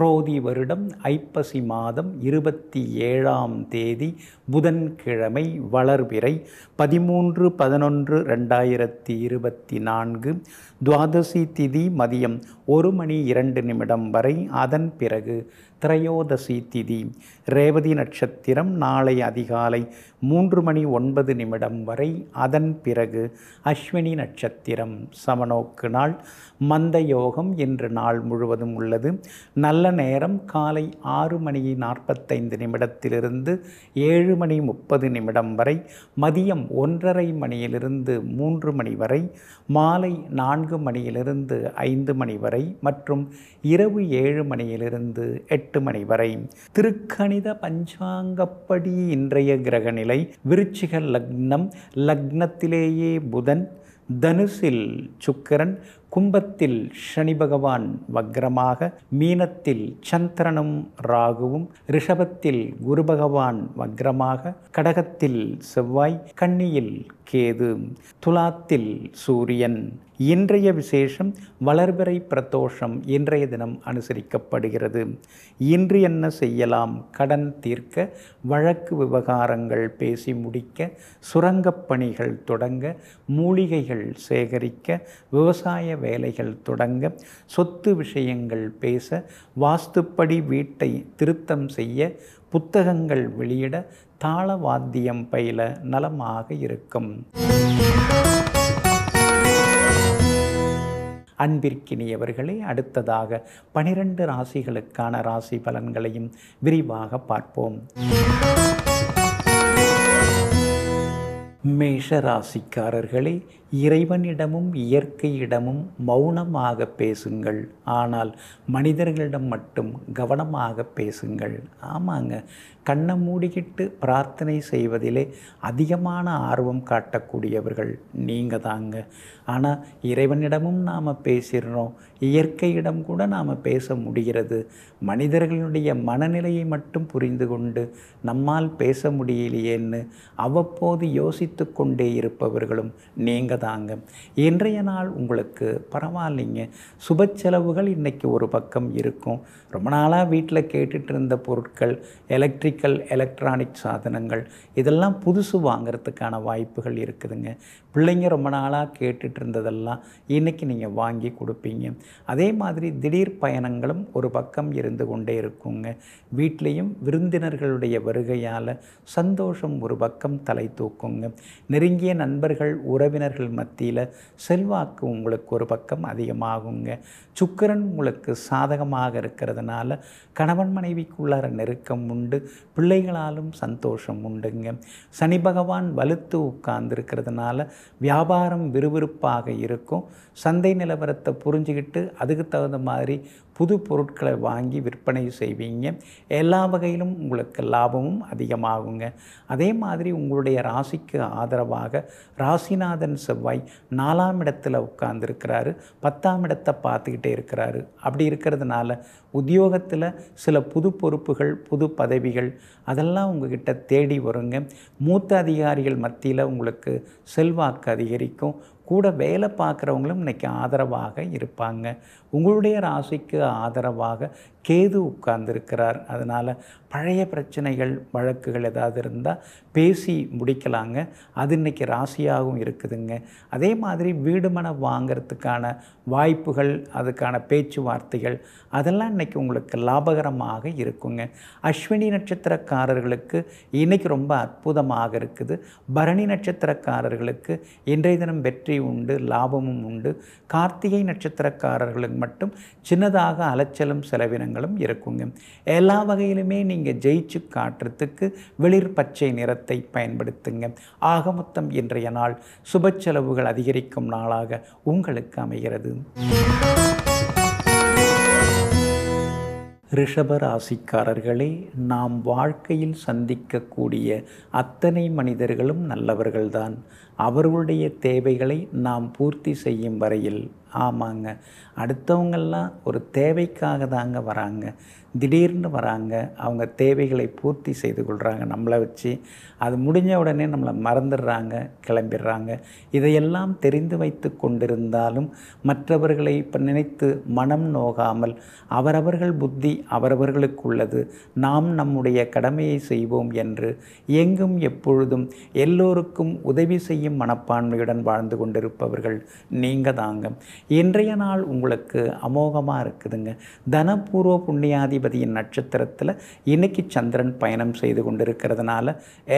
அக்ரோதி வருடம் ஐப்பசி மாதம் இருபத்தி ஏழாம் தேதி புதன்கிழமை வளர்பிறை பதிமூன்று பதினொன்று ரெண்டாயிரத்தி இருபத்தி நான்கு துவாதசி திதி மதியம் ஒரு மணி இரண்டு நிமிடம் வரை அதன் பிறகு திரையோதசி திதி ரேவதி நட்சத்திரம் நாளை அதிகாலை மூன்று மணி ஒன்பது நிமிடம் வரை அதன் பிறகு அஸ்வினி நட்சத்திரம் சமநோக்கு நாள் மந்த யோகம் இன்று நாள் முழுவதும் உள்ளது நல்ல நேரம் காலை ஆறு மணி நாற்பத்தைந்து நிமிடத்திலிருந்து ஏழு மணி முப்பது நிமிடம் வரை மதியம் ஒன்றரை மணியிலிருந்து மூன்று மணி வரை மாலை நான்கு மணியிலிருந்து ஐந்து மணி வரை மற்றும் இரவு ஏழு மணியிலிருந்து எட்டு மணி வரை திருக்கணி கணித பஞ்சாங்கப்படி இன்றைய கிரகநிலை விருச்சிக லக்னம் லக்னத்திலேயே புதன் தனுசில் சுக்கரன் கும்பத்தில் சனி பகவான் வக்ரமாக மீனத்தில் சந்திரனும் ராகுவும் ரிஷபத்தில் குரு பகவான் வக்ரமாக கடகத்தில் செவ்வாய் கன்னியில் கேது துலாத்தில் சூரியன் இன்றைய விசேஷம் வளர்பிறை பிரதோஷம் இன்றைய தினம் அனுசரிக்கப்படுகிறது இன்று என்ன செய்யலாம் கடன் தீர்க்க வழக்கு விவகாரங்கள் பேசி முடிக்க சுரங்கப் பணிகள் தொடங்க மூலிகைகள் சேகரிக்க விவசாய வேலைகள் தொடங்க சொத்து விஷயங்கள் பேச வாஸ்துப்படி வீட்டை திருத்தம் செய்ய புத்தகங்கள் வெளியிட தாள வாத்தியம் பயில நலமாக இருக்கும் அன்பிற்கினியவர்களே அடுத்ததாக பனிரெண்டு ராசிகளுக்கான ராசி பலன்களையும் விரிவாக பார்ப்போம் மேஷ ராசிக்காரர்களே இறைவனிடமும் இயற்கையிடமும் மௌனமாக பேசுங்கள் ஆனால் மனிதர்களிடம் மட்டும் கவனமாக பேசுங்கள் ஆமாங்க கண்ணை மூடிக்கிட்டு பிரார்த்தனை செய்வதிலே அதிகமான ஆர்வம் காட்டக்கூடியவர்கள் நீங்கள் தாங்க ஆனால் இறைவனிடமும் நாம் பேசிடுறோம் இயற்கையிடம் கூட நாம் பேச முடிகிறது மனிதர்களுடைய மனநிலையை மட்டும் புரிந்து கொண்டு நம்மால் பேச முடியலையேன்னு அவ்வப்போது யோசித்து கொண்டே இருப்பவர்களும் நீங்கள் தாங்க இன்றைய நாள் உங்களுக்கு பரவாயில்லைங்க சுப செலவுகள் இன்றைக்கி ஒரு பக்கம் இருக்கும் ரொம்ப நாளாக வீட்டில் கேட்டுட்டு இருந்த பொருட்கள் எலக்ட்ரிக்கல் எலக்ட்ரானிக் சாதனங்கள் இதெல்லாம் புதுசு வாங்கிறதுக்கான வாய்ப்புகள் இருக்குதுங்க பிள்ளைங்க ரொம்ப நாளாக கேட்டுட்டு இருந்ததெல்லாம் இன்றைக்கி நீங்கள் வாங்கி கொடுப்பீங்க அதே மாதிரி திடீர் பயணங்களும் ஒரு பக்கம் இருந்து கொண்டே இருக்குங்க வீட்லேயும் விருந்தினர்களுடைய வருகையால் சந்தோஷம் ஒரு பக்கம் தலை தூக்குங்க நெருங்கிய நண்பர்கள் உறவினர்கள் மத்தியில் செல்வாக்கு உங்களுக்கு ஒரு பக்கம் அதிகமாகுங்க சுக்கரன் உங்களுக்கு சாதகமாக இருக்கிறதுனால கணவன் மனைவிக்குள்ளார நெருக்கம் உண்டு பிள்ளைகளாலும் சந்தோஷம் உண்டுங்க சனி பகவான் வலுத்து உட்கார்ந்துருக்கிறதுனால வியாபாரம் விறுவிறுப்பாக இருக்கும் சந்தை நிலவரத்தை புரிஞ்சுக்கிட்டு அதுக்கு தகுந்த மாதிரி புது பொருட்களை வாங்கி விற்பனை செய்வீங்க எல்லா வகையிலும் உங்களுக்கு லாபமும் அதிகமாகுங்க அதே மாதிரி உங்களுடைய ராசிக்கு ஆதரவாக ராசிநாதன் செவ்வாய் நாலாம் இடத்துல உட்கார்ந்துருக்கிறாரு பத்தாம் இடத்தை பார்த்துக்கிட்டே இருக்கிறாரு அப்படி இருக்கிறதுனால உத்தியோகத்தில் சில புது பொறுப்புகள் புது பதவிகள் அதெல்லாம் உங்ககிட்ட தேடி வருங்க மூத்த அதிகாரிகள் மத்தியில் உங்களுக்கு செல்வாக்கு அதிகரிக்கும் கூட வேலை பார்க்குறவங்களும் இன்றைக்கி ஆதரவாக இருப்பாங்க உங்களுடைய ராசிக்கு ஆதரவாக கேது உட்கார்ந்துருக்கிறார் அதனால் பழைய பிரச்சனைகள் வழக்குகள் ஏதாவது இருந்தால் பேசி முடிக்கலாங்க அது இன்றைக்கி ராசியாகவும் இருக்குதுங்க அதே மாதிரி வீடுமனை வாங்கிறதுக்கான வாய்ப்புகள் அதுக்கான பேச்சுவார்த்தைகள் அதெல்லாம் இன்றைக்கி உங்களுக்கு லாபகரமாக இருக்குங்க அஸ்வினி நட்சத்திரக்காரர்களுக்கு இன்றைக்கி ரொம்ப அற்புதமாக இருக்குது பரணி நட்சத்திரக்காரர்களுக்கு இன்றைய தினம் வெற்றி உண்டு லாபமும் உண்டு கார்த்திகை நட்சத்திரக்காரர்களுக்கு மட்டும் சின்னதாக அலைச்சலும் செலவினங்களும் இருக்குங்க எல்லா வகையிலுமே நீங்கள் ஜெயிச்சு காட்டுறதுக்கு வெளிர் பச்சை நிறத்தை பயன்படுத்துங்க மொத்தம் இன்றைய நாள் சுப செலவுகள் அதிகரிக்கும் நாளாக உங்களுக்கு அமைகிறது ரிஷப ராசிக்காரர்களே நாம் வாழ்க்கையில் சந்திக்கக்கூடிய அத்தனை மனிதர்களும் நல்லவர்கள்தான் அவர்களுடைய தேவைகளை நாம் பூர்த்தி செய்யும் வரையில் ஆமாங்க அடுத்தவங்கள்லாம் ஒரு தேவைக்காக தாங்க வராங்க திடீர்னு வராங்க அவங்க தேவைகளை பூர்த்தி செய்து கொள்கிறாங்க நம்மளை வச்சு அது முடிஞ்ச உடனே நம்மளை மறந்துடுறாங்க கிளம்பிடுறாங்க இதையெல்லாம் தெரிந்து வைத்து கொண்டிருந்தாலும் மற்றவர்களை இப்போ நினைத்து மனம் நோகாமல் அவரவர்கள் புத்தி அவரவர்களுக்கு உள்ளது நாம் நம்முடைய கடமையை செய்வோம் என்று எங்கும் எப்பொழுதும் எல்லோருக்கும் உதவி செய்யும் மனப்பான்மையுடன் வாழ்ந்து கொண்டிருப்பவர்கள் நீங்கள் தாங்க இன்றைய நாள் உங்களுக்கு அமோகமாக இருக்குதுங்க தனப்பூர்வ புண்ணியாதி அதிபதியின் நட்சத்திரத்தில் இன்னைக்கு சந்திரன் பயணம் செய்து கொண்டிருக்கிறதுனால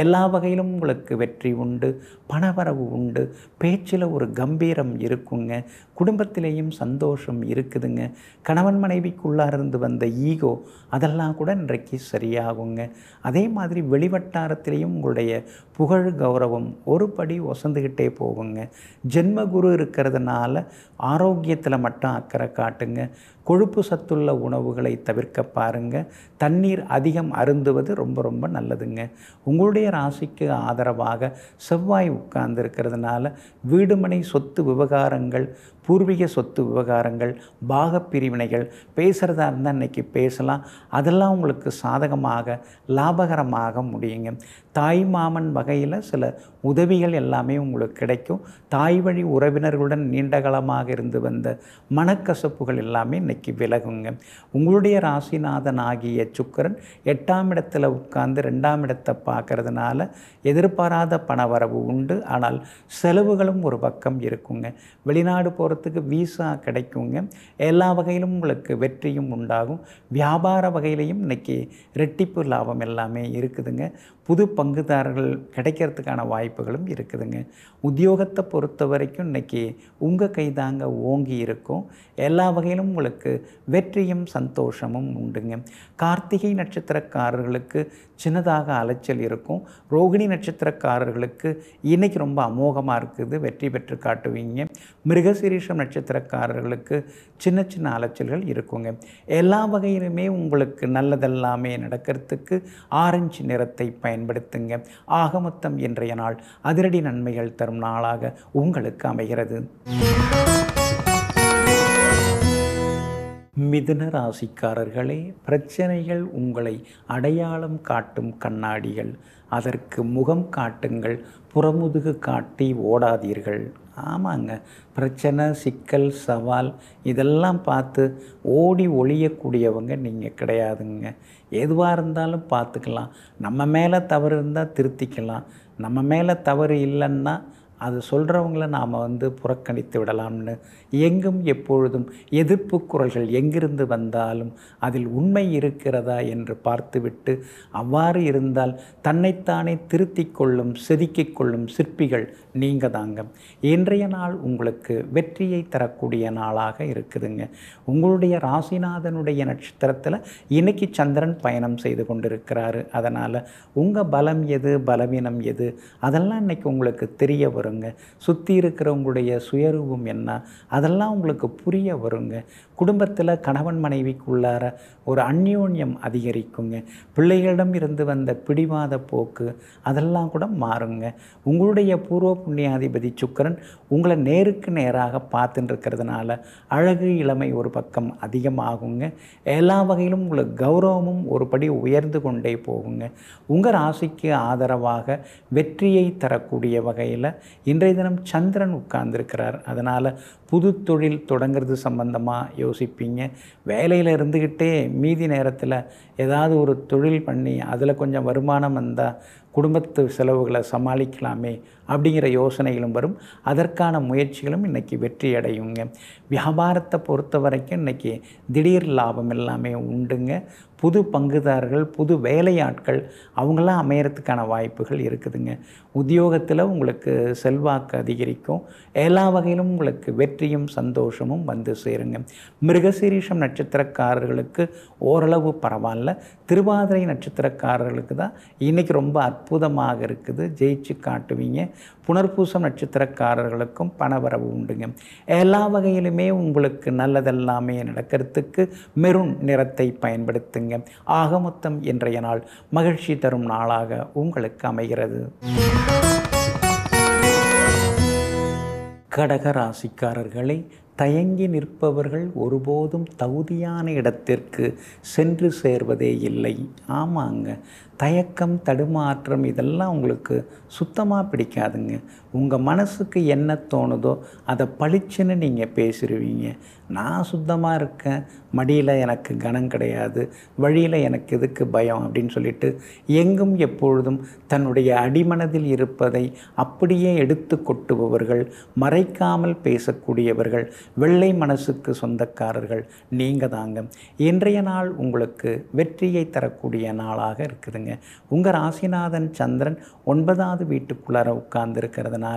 எல்லா வகையிலும் உங்களுக்கு வெற்றி உண்டு பணவரவு உண்டு பேச்சில் ஒரு கம்பீரம் இருக்குங்க குடும்பத்திலேயும் சந்தோஷம் இருக்குதுங்க கணவன் மனைவிக்குள்ளார் இருந்து வந்த ஈகோ அதெல்லாம் கூட இன்றைக்கு சரியாகுங்க அதே மாதிரி வெளிவட்டாரத்திலையும் உங்களுடைய புகழ் கௌரவம் ஒரு படி ஒசந்துக்கிட்டே போகுங்க ஜென்மகுரு இருக்கிறதுனால ஆரோக்கியத்தில் மட்டும் அக்கறை காட்டுங்க கொழுப்பு சத்துள்ள உணவுகளை தவிர்க்க பாருங்க தண்ணீர் அதிகம் அருந்துவது ரொம்ப ரொம்ப நல்லதுங்க உங்களுடைய ராசிக்கு ஆதரவாக செவ்வாய் உட்கார்ந்து இருக்கிறதுனால வீடுமனை சொத்து விவகாரங்கள் பூர்வீக சொத்து விவகாரங்கள் பாகப்பிரிவினைகள் பேசுகிறதா இருந்தால் இன்றைக்கி பேசலாம் அதெல்லாம் உங்களுக்கு சாதகமாக லாபகரமாக முடியுங்க தாய் மாமன் வகையில் சில உதவிகள் எல்லாமே உங்களுக்கு கிடைக்கும் தாய் வழி உறவினர்களுடன் நீண்டகாலமாக இருந்து வந்த மனக்கசப்புகள் எல்லாமே இன்றைக்கி விலகுங்க உங்களுடைய ராசிநாதன் ஆகிய சுக்கரன் எட்டாம் இடத்துல உட்கார்ந்து ரெண்டாம் இடத்தை பார்க்கறதுனால எதிர்பாராத பண வரவு உண்டு ஆனால் செலவுகளும் ஒரு பக்கம் இருக்குங்க வெளிநாடு போகிற போகிறதுக்கு வீசா கிடைக்குங்க எல்லா வகையிலும் உங்களுக்கு வெற்றியும் உண்டாகும் வியாபார வகையிலையும் இன்றைக்கி ரெட்டிப்பு லாபம் எல்லாமே இருக்குதுங்க புது பங்குதாரர்கள் கிடைக்கிறதுக்கான வாய்ப்புகளும் இருக்குதுங்க உத்தியோகத்தை பொறுத்த வரைக்கும் இன்றைக்கி உங்கள் கைதாங்க ஓங்கி இருக்கும் எல்லா வகையிலும் உங்களுக்கு வெற்றியும் சந்தோஷமும் உண்டுங்க கார்த்திகை நட்சத்திரக்காரர்களுக்கு சின்னதாக அலைச்சல் இருக்கும் ரோகிணி நட்சத்திரக்காரர்களுக்கு இன்றைக்கி ரொம்ப அமோகமாக இருக்குது வெற்றி பெற்று காட்டுவீங்க மிருகசிரி மிருகசீரிஷம் நட்சத்திரக்காரர்களுக்கு சின்ன சின்ன அலைச்சல்கள் இருக்குங்க எல்லா வகையிலுமே உங்களுக்கு நல்லதெல்லாமே நடக்கிறதுக்கு ஆரஞ்சு நிறத்தை பயன்படுத்துங்க ஆகமொத்தம் இன்றைய நாள் அதிரடி நன்மைகள் தரும் நாளாக உங்களுக்கு அமைகிறது மிதுன ராசிக்காரர்களே பிரச்சனைகள் உங்களை அடையாளம் காட்டும் கண்ணாடிகள் அதற்கு முகம் காட்டுங்கள் புறமுதுகு காட்டி ஓடாதீர்கள் ஆமாங்க பிரச்சனை சிக்கல் சவால் இதெல்லாம் பார்த்து ஓடி ஒழியக்கூடியவங்க நீங்கள் கிடையாதுங்க எதுவாக இருந்தாலும் பார்த்துக்கலாம் நம்ம மேலே தவறு இருந்தால் திருத்திக்கலாம் நம்ம மேலே தவறு இல்லைன்னா அது சொல்கிறவங்கள நாம் வந்து புறக்கணித்து விடலாம்னு எங்கும் எப்பொழுதும் எதிர்ப்பு குரல்கள் எங்கிருந்து வந்தாலும் அதில் உண்மை இருக்கிறதா என்று பார்த்துவிட்டு அவ்வாறு இருந்தால் தன்னைத்தானே திருத்திக் கொள்ளும் செதுக்கிக் கொள்ளும் சிற்பிகள் நீங்கள் தாங்க இன்றைய நாள் உங்களுக்கு வெற்றியை தரக்கூடிய நாளாக இருக்குதுங்க உங்களுடைய ராசிநாதனுடைய நட்சத்திரத்தில் இன்னைக்கு சந்திரன் பயணம் செய்து கொண்டிருக்கிறாரு அதனால் உங்கள் பலம் எது பலவீனம் எது அதெல்லாம் இன்றைக்கி உங்களுக்கு தெரிய வருங்க சுற்றி இருக்கிறவங்களுடைய சுயரூபம் என்ன அதெல்லாம் உங்களுக்கு புரிய வருங்க குடும்பத்தில் கணவன் மனைவிக்குள்ளார ஒரு அந்யோன்யம் அதிகரிக்குங்க பிள்ளைகளிடம் இருந்து வந்த பிடிவாத போக்கு அதெல்லாம் கூட மாறுங்க உங்களுடைய பூர்வ புண்ணியாதிபதி சுக்கரன் உங்களை நேருக்கு நேராக பார்த்துட்டு இருக்கிறதுனால அழகு இளமை ஒரு பக்கம் அதிகமாகுங்க எல்லா வகையிலும் உங்களுக்கு கௌரவமும் ஒரு படி உயர்ந்து கொண்டே போகுங்க உங்கள் ராசிக்கு ஆதரவாக வெற்றியை தரக்கூடிய வகையில் இன்றைய தினம் சந்திரன் உட்கார்ந்துருக்கிறார் அதனால் புது தொழில் தொடங்கிறது சம்பந்தமாக யோசிப்பீங்க வேலையில் இருந்துக்கிட்டே மீதி நேரத்தில் ஏதாவது ஒரு தொழில் பண்ணி அதில் கொஞ்சம் வருமானம் வந்தால் குடும்பத்து செலவுகளை சமாளிக்கலாமே அப்படிங்கிற யோசனைகளும் வரும் அதற்கான முயற்சிகளும் இன்றைக்கி வெற்றி அடையுங்க வியாபாரத்தை பொறுத்த வரைக்கும் இன்றைக்கி திடீர் லாபம் எல்லாமே உண்டுங்க புது பங்குதாரர்கள் புது வேலையாட்கள் அவங்களாம் அமையறதுக்கான வாய்ப்புகள் இருக்குதுங்க உத்தியோகத்தில் உங்களுக்கு செல்வாக்கு அதிகரிக்கும் எல்லா வகையிலும் உங்களுக்கு வெற்றியும் சந்தோஷமும் வந்து சேருங்க மிருகசீரீஷம் நட்சத்திரக்காரர்களுக்கு ஓரளவு பரவாயில்ல திருவாதிரை நட்சத்திரக்காரர்களுக்கு தான் இன்றைக்கி ரொம்ப அற்புதமாக இருக்குது ஜெயிச்சு காட்டுவீங்க புனர்பூசம் நட்சத்திரக்காரர்களுக்கும் பணவரவு உண்டுங்க எல்லா வகையிலுமே உங்களுக்கு நல்லதெல்லாமே நடக்கிறதுக்கு மெருண் நிறத்தை பயன்படுத்துங்க ஆகமொத்தம் இன்றைய நாள் மகிழ்ச்சி தரும் நாளாக உங்களுக்கு அமைகிறது கடக ராசிக்காரர்களை தயங்கி நிற்பவர்கள் ஒருபோதும் தகுதியான இடத்திற்கு சென்று சேர்வதே இல்லை ஆமாங்க தயக்கம் தடுமாற்றம் இதெல்லாம் உங்களுக்கு சுத்தமாக பிடிக்காதுங்க உங்கள் மனசுக்கு என்ன தோணுதோ அதை பளிச்சுன்னு நீங்கள் பேசிடுவீங்க நான் சுத்தமாக இருக்கேன் மடியில் எனக்கு கனம் கிடையாது வழியில் எனக்கு எதுக்கு பயம் அப்படின்னு சொல்லிட்டு எங்கும் எப்பொழுதும் தன்னுடைய அடிமனதில் இருப்பதை அப்படியே எடுத்து கொட்டுபவர்கள் மறைக்காமல் பேசக்கூடியவர்கள் வெள்ளை மனசுக்கு சொந்தக்காரர்கள் நீங்கள் தாங்க இன்றைய நாள் உங்களுக்கு வெற்றியை தரக்கூடிய நாளாக இருக்குதுங்க உங்கள் ராசிநாதன் சந்திரன் ஒன்பதாவது வீட்டுக்குள்ளார உட்கார்ந்து இருக்கிறதுனால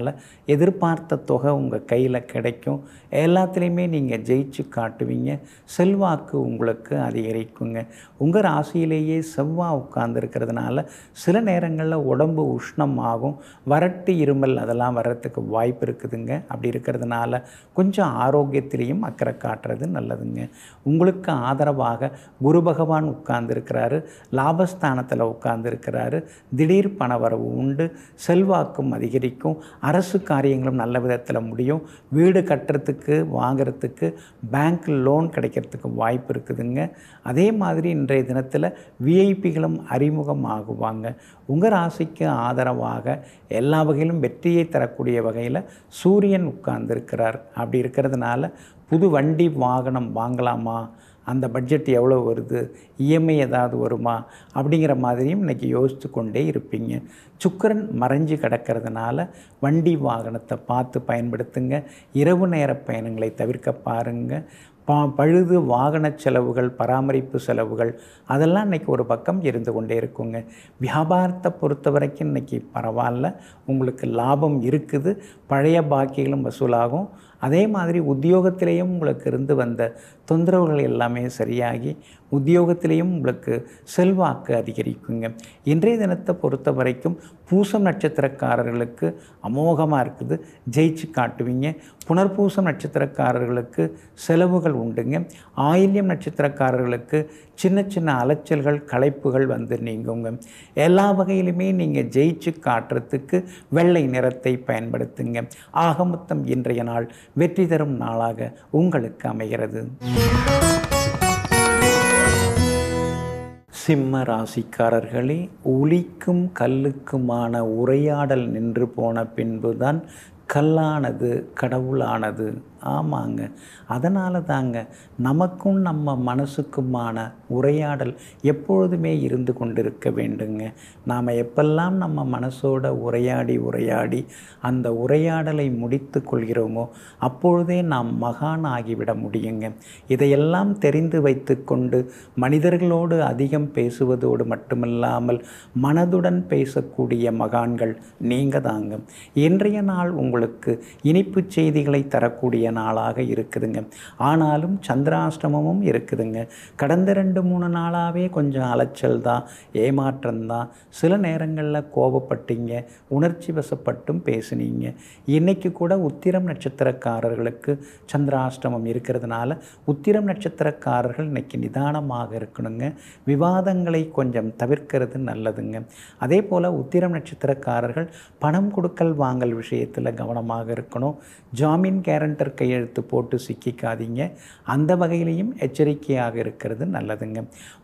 எதிர்பார்த்த தொகை உங்கள் கையில் கிடைக்கும் எல்லாத்துலேயுமே நீங்கள் ஜெயி ஜெயிச்சு காட்டுவீங்க செல்வாக்கு உங்களுக்கு அதிகரிக்குங்க உங்கள் ராசியிலேயே செவ்வாய் உட்கார்ந்துருக்கிறதுனால சில நேரங்களில் உடம்பு உஷ்ணம் ஆகும் வறட்டு இருமல் அதெல்லாம் வர்றதுக்கு வாய்ப்பு இருக்குதுங்க அப்படி இருக்கிறதுனால கொஞ்சம் ஆரோக்கியத்திலையும் அக்கறை காட்டுறது நல்லதுங்க உங்களுக்கு ஆதரவாக குரு பகவான் உட்கார்ந்துருக்கிறாரு லாபஸ்தானத்தில் உட்கார்ந்துருக்கிறாரு திடீர் பண வரவு உண்டு செல்வாக்கும் அதிகரிக்கும் அரசு காரியங்களும் நல்ல விதத்தில் முடியும் வீடு கட்டுறதுக்கு வாங்கிறதுக்கு பேங்க் லோன் கிடைக்கிறதுக்கு வாய்ப்பு இருக்குதுங்க அதே மாதிரி இன்றைய தினத்தில் விஐபிகளும் அறிமுகம் ஆகுவாங்க உங்கள் ராசிக்கு ஆதரவாக எல்லா வகையிலும் வெற்றியை தரக்கூடிய வகையில் சூரியன் உட்கார்ந்துருக்கிறார் அப்படி இருக்கிறதுனால புது வண்டி வாகனம் வாங்கலாமா அந்த பட்ஜெட் எவ்வளோ வருது இஎம்ஐ ஏதாவது வருமா அப்படிங்கிற மாதிரியும் இன்றைக்கி யோசித்து கொண்டே இருப்பீங்க சுக்கரன் மறைஞ்சு கிடக்கிறதுனால வண்டி வாகனத்தை பார்த்து பயன்படுத்துங்க இரவு நேர பயணங்களை தவிர்க்க பாருங்கள் பா பழுது வாகன செலவுகள் பராமரிப்பு செலவுகள் அதெல்லாம் இன்றைக்கி ஒரு பக்கம் இருந்து கொண்டே இருக்குங்க வியாபாரத்தை பொறுத்த வரைக்கும் இன்றைக்கி பரவாயில்ல உங்களுக்கு லாபம் இருக்குது பழைய பாக்கிகளும் வசூலாகும் அதே மாதிரி உத்தியோகத்திலேயும் உங்களுக்கு இருந்து வந்த தொந்தரவுகள் எல்லாமே சரியாகி உத்தியோகத்திலேயும் உங்களுக்கு செல்வாக்கு அதிகரிக்குங்க இன்றைய தினத்தை பொறுத்த வரைக்கும் பூசம் நட்சத்திரக்காரர்களுக்கு அமோகமாக இருக்குது ஜெயிச்சு காட்டுவீங்க புனர்பூசம் நட்சத்திரக்காரர்களுக்கு செலவுகள் உண்டுங்க ஆயில்யம் நட்சத்திரக்காரர்களுக்கு சின்ன சின்ன அலைச்சல்கள் களைப்புகள் வந்து நீங்குங்க எல்லா வகையிலுமே நீங்கள் ஜெயிச்சு காட்டுறதுக்கு வெள்ளை நிறத்தை பயன்படுத்துங்க ஆகமொத்தம் இன்றைய நாள் வெற்றி தரும் நாளாக உங்களுக்கு அமைகிறது சிம்ம ராசிக்காரர்களே ஒலிக்கும் கல்லுக்குமான உரையாடல் நின்று போன பின்புதான் கல்லானது கடவுளானது ஆமாங்க அதனால தாங்க நமக்கும் நம்ம மனசுக்குமான உரையாடல் எப்பொழுதுமே இருந்து கொண்டிருக்க வேண்டுங்க நாம் எப்பெல்லாம் நம்ம மனசோட உரையாடி உரையாடி அந்த உரையாடலை முடித்து கொள்கிறோமோ அப்பொழுதே நாம் மகான் ஆகிவிட முடியுங்க இதையெல்லாம் தெரிந்து வைத்து கொண்டு மனிதர்களோடு அதிகம் பேசுவதோடு மட்டுமில்லாமல் மனதுடன் பேசக்கூடிய மகான்கள் நீங்கள் தாங்க இன்றைய நாள் உங்களுக்கு இனிப்பு செய்திகளை தரக்கூடிய நாளாக இருக்குதுங்க ஆனாலும் சந்திராஷ்டமமும் இருக்குதுங்க கடந்த ரெண்டு மூணு நாளாகவே கொஞ்சம் அலைச்சல் தான் ஏமாற்றம் தான் சில நேரங்களில் கோபப்பட்டீங்க உணர்ச்சி வசப்பட்டும் பேசுனீங்க இன்னைக்கு கூட உத்திரம் நட்சத்திரக்காரர்களுக்கு சந்திராஷ்டமம் இருக்கிறதுனால உத்திரம் நட்சத்திரக்காரர்கள் இன்னைக்கு நிதானமாக இருக்கணுங்க விவாதங்களை கொஞ்சம் தவிர்க்கிறது நல்லதுங்க அதே போல் உத்திரம் நட்சத்திரக்காரர்கள் பணம் கொடுக்கல் வாங்கல் விஷயத்தில் கவனமாக இருக்கணும் ஜாமீன் கேரண்டர் கையெழுத்து போட்டு சிக்கிக்காதீங்க அந்த வகையிலையும் எச்சரிக்கையாக இருக்கிறது நல்லதுங்க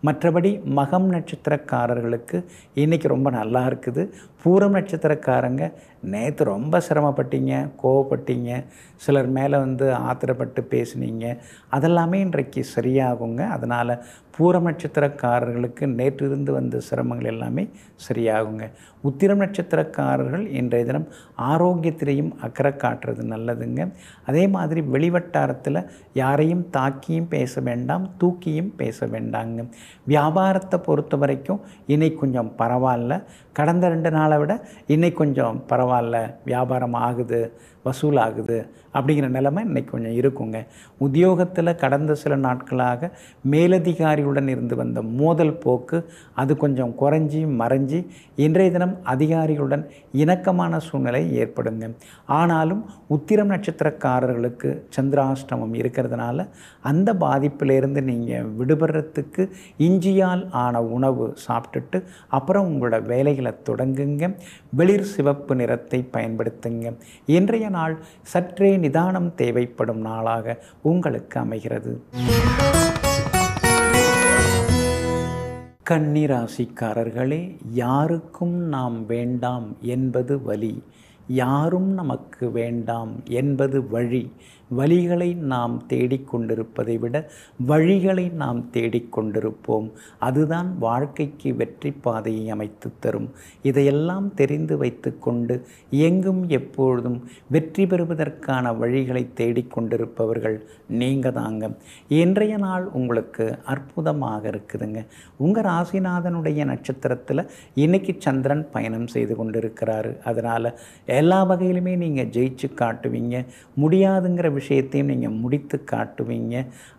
மற்றபடி மகம் நட்சத்திரக்காரர்களுக்கு இன்றைக்கி ரொம்ப நல்லா இருக்குது பூரம் நட்சத்திரக்காரங்க நேற்று ரொம்ப சிரமப்பட்டீங்க கோவப்பட்டீங்க சிலர் மேலே வந்து ஆத்திரப்பட்டு பேசுனீங்க அதெல்லாமே இன்றைக்கு சரியாகுங்க அதனால் பூரம் நட்சத்திரக்காரர்களுக்கு நேற்றிருந்து வந்த சிரமங்கள் எல்லாமே சரியாகுங்க உத்திரம் நட்சத்திரக்காரர்கள் இன்றைய தினம் ஆரோக்கியத்திலையும் அக்கறை காட்டுறது நல்லதுங்க அதே மாதிரி வெளிவட்டாரத்தில் யாரையும் தாக்கியும் பேச வேண்டாம் தூக்கியும் பேச வேண்டாங்க வியாபாரத்தை பொறுத்த வரைக்கும் இன்னைக்கு கொஞ்சம் பரவாயில்ல கடந்த ரெண்டு நாளை விட இன்னைக்கு கொஞ்சம் பரவாயில்ல வியாபாரம் ஆகுது வசூலாகுது அப்படிங்கிற நிலைமை இன்றைக்கி கொஞ்சம் இருக்குங்க உத்தியோகத்தில் கடந்த சில நாட்களாக மேலதிகாரியுடன் இருந்து வந்த மோதல் போக்கு அது கொஞ்சம் குறைஞ்சி மறைஞ்சி இன்றைய தினம் அதிகாரிகளுடன் இணக்கமான சூழ்நிலை ஏற்படுங்க ஆனாலும் உத்திரம் நட்சத்திரக்காரர்களுக்கு சந்திராஷ்டமம் இருக்கிறதுனால அந்த பாதிப்பிலிருந்து நீங்கள் விடுபடுறதுக்கு இஞ்சியால் ஆன உணவு சாப்பிட்டுட்டு அப்புறம் உங்களோட வேலைகளை தொடங்குங்க வெளிர் சிவப்பு நிறத்தை பயன்படுத்துங்க இன்றைய நாள் சற்றே நிதானம் தேவைப்படும் நாளாக உங்களுக்கு அமைகிறது கன்னிராசிக்காரர்களே யாருக்கும் நாம் வேண்டாம் என்பது வலி யாரும் நமக்கு வேண்டாம் என்பது வழி வழிகளை நாம் தேடிக்கொண்டிருப்பதை விட வழிகளை நாம் தேடிக்கொண்டிருப்போம் அதுதான் வாழ்க்கைக்கு வெற்றி பாதையை அமைத்து தரும் இதையெல்லாம் தெரிந்து வைத்துக்கொண்டு எங்கும் எப்பொழுதும் வெற்றி பெறுவதற்கான வழிகளை தேடிக்கொண்டிருப்பவர்கள் நீங்கள் தாங்க இன்றைய நாள் உங்களுக்கு அற்புதமாக இருக்குதுங்க உங்கள் ராசிநாதனுடைய நட்சத்திரத்தில் இன்னைக்கு சந்திரன் பயணம் செய்து கொண்டிருக்கிறாரு அதனால் எல்லா வகையிலுமே நீங்கள் ஜெயிச்சு காட்டுவீங்க முடியாதுங்கிற விஷயத்தையும் நீங்கள் முடித்து காட்டுவீங்க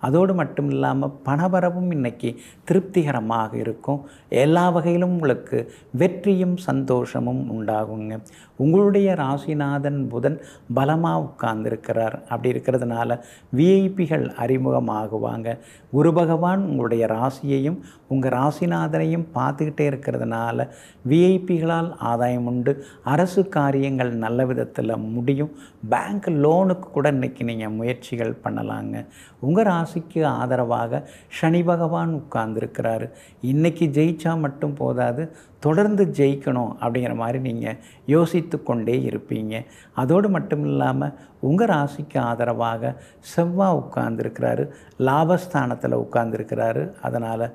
அதோடு மட்டும் இல்லாமல் பணவரவும் இன்றைக்கி திருப்திகரமாக இருக்கும் எல்லா வகையிலும் உங்களுக்கு வெற்றியும் சந்தோஷமும் உண்டாகுங்க உங்களுடைய ராசிநாதன் புதன் பலமாக உட்கார்ந்துருக்கிறார் அப்படி இருக்கிறதுனால விஐபிகள் அறிமுகமாகுவாங்க குரு பகவான் உங்களுடைய ராசியையும் உங்கள் ராசிநாதனையும் பார்த்துக்கிட்டே இருக்கிறதுனால விஐபிகளால் ஆதாயம் உண்டு அரசு காரியங்கள் நல்ல விதத்தில் முடியும் பேங்க் லோனுக்கு கூட இன்றைக்கி நீங்கள் முயற்சிகள் பண்ணலாங்க உங்கள் ராசிக்கு ஆதரவாக சனி பகவான் உட்கார்ந்துருக்கிறாரு இன்றைக்கி ஜெயிச்சா மட்டும் போதாது தொடர்ந்து ஜெயிக்கணும் அப்படிங்கிற மாதிரி நீங்கள் யோசித்து கொண்டே இருப்பீங்க அதோடு மட்டும் இல்லாமல் உங்கள் ராசிக்கு ஆதரவாக செவ்வாய் உட்கார்ந்துருக்கிறாரு லாபஸ்தானத்தில் உட்கார்ந்துருக்கிறாரு அதனால்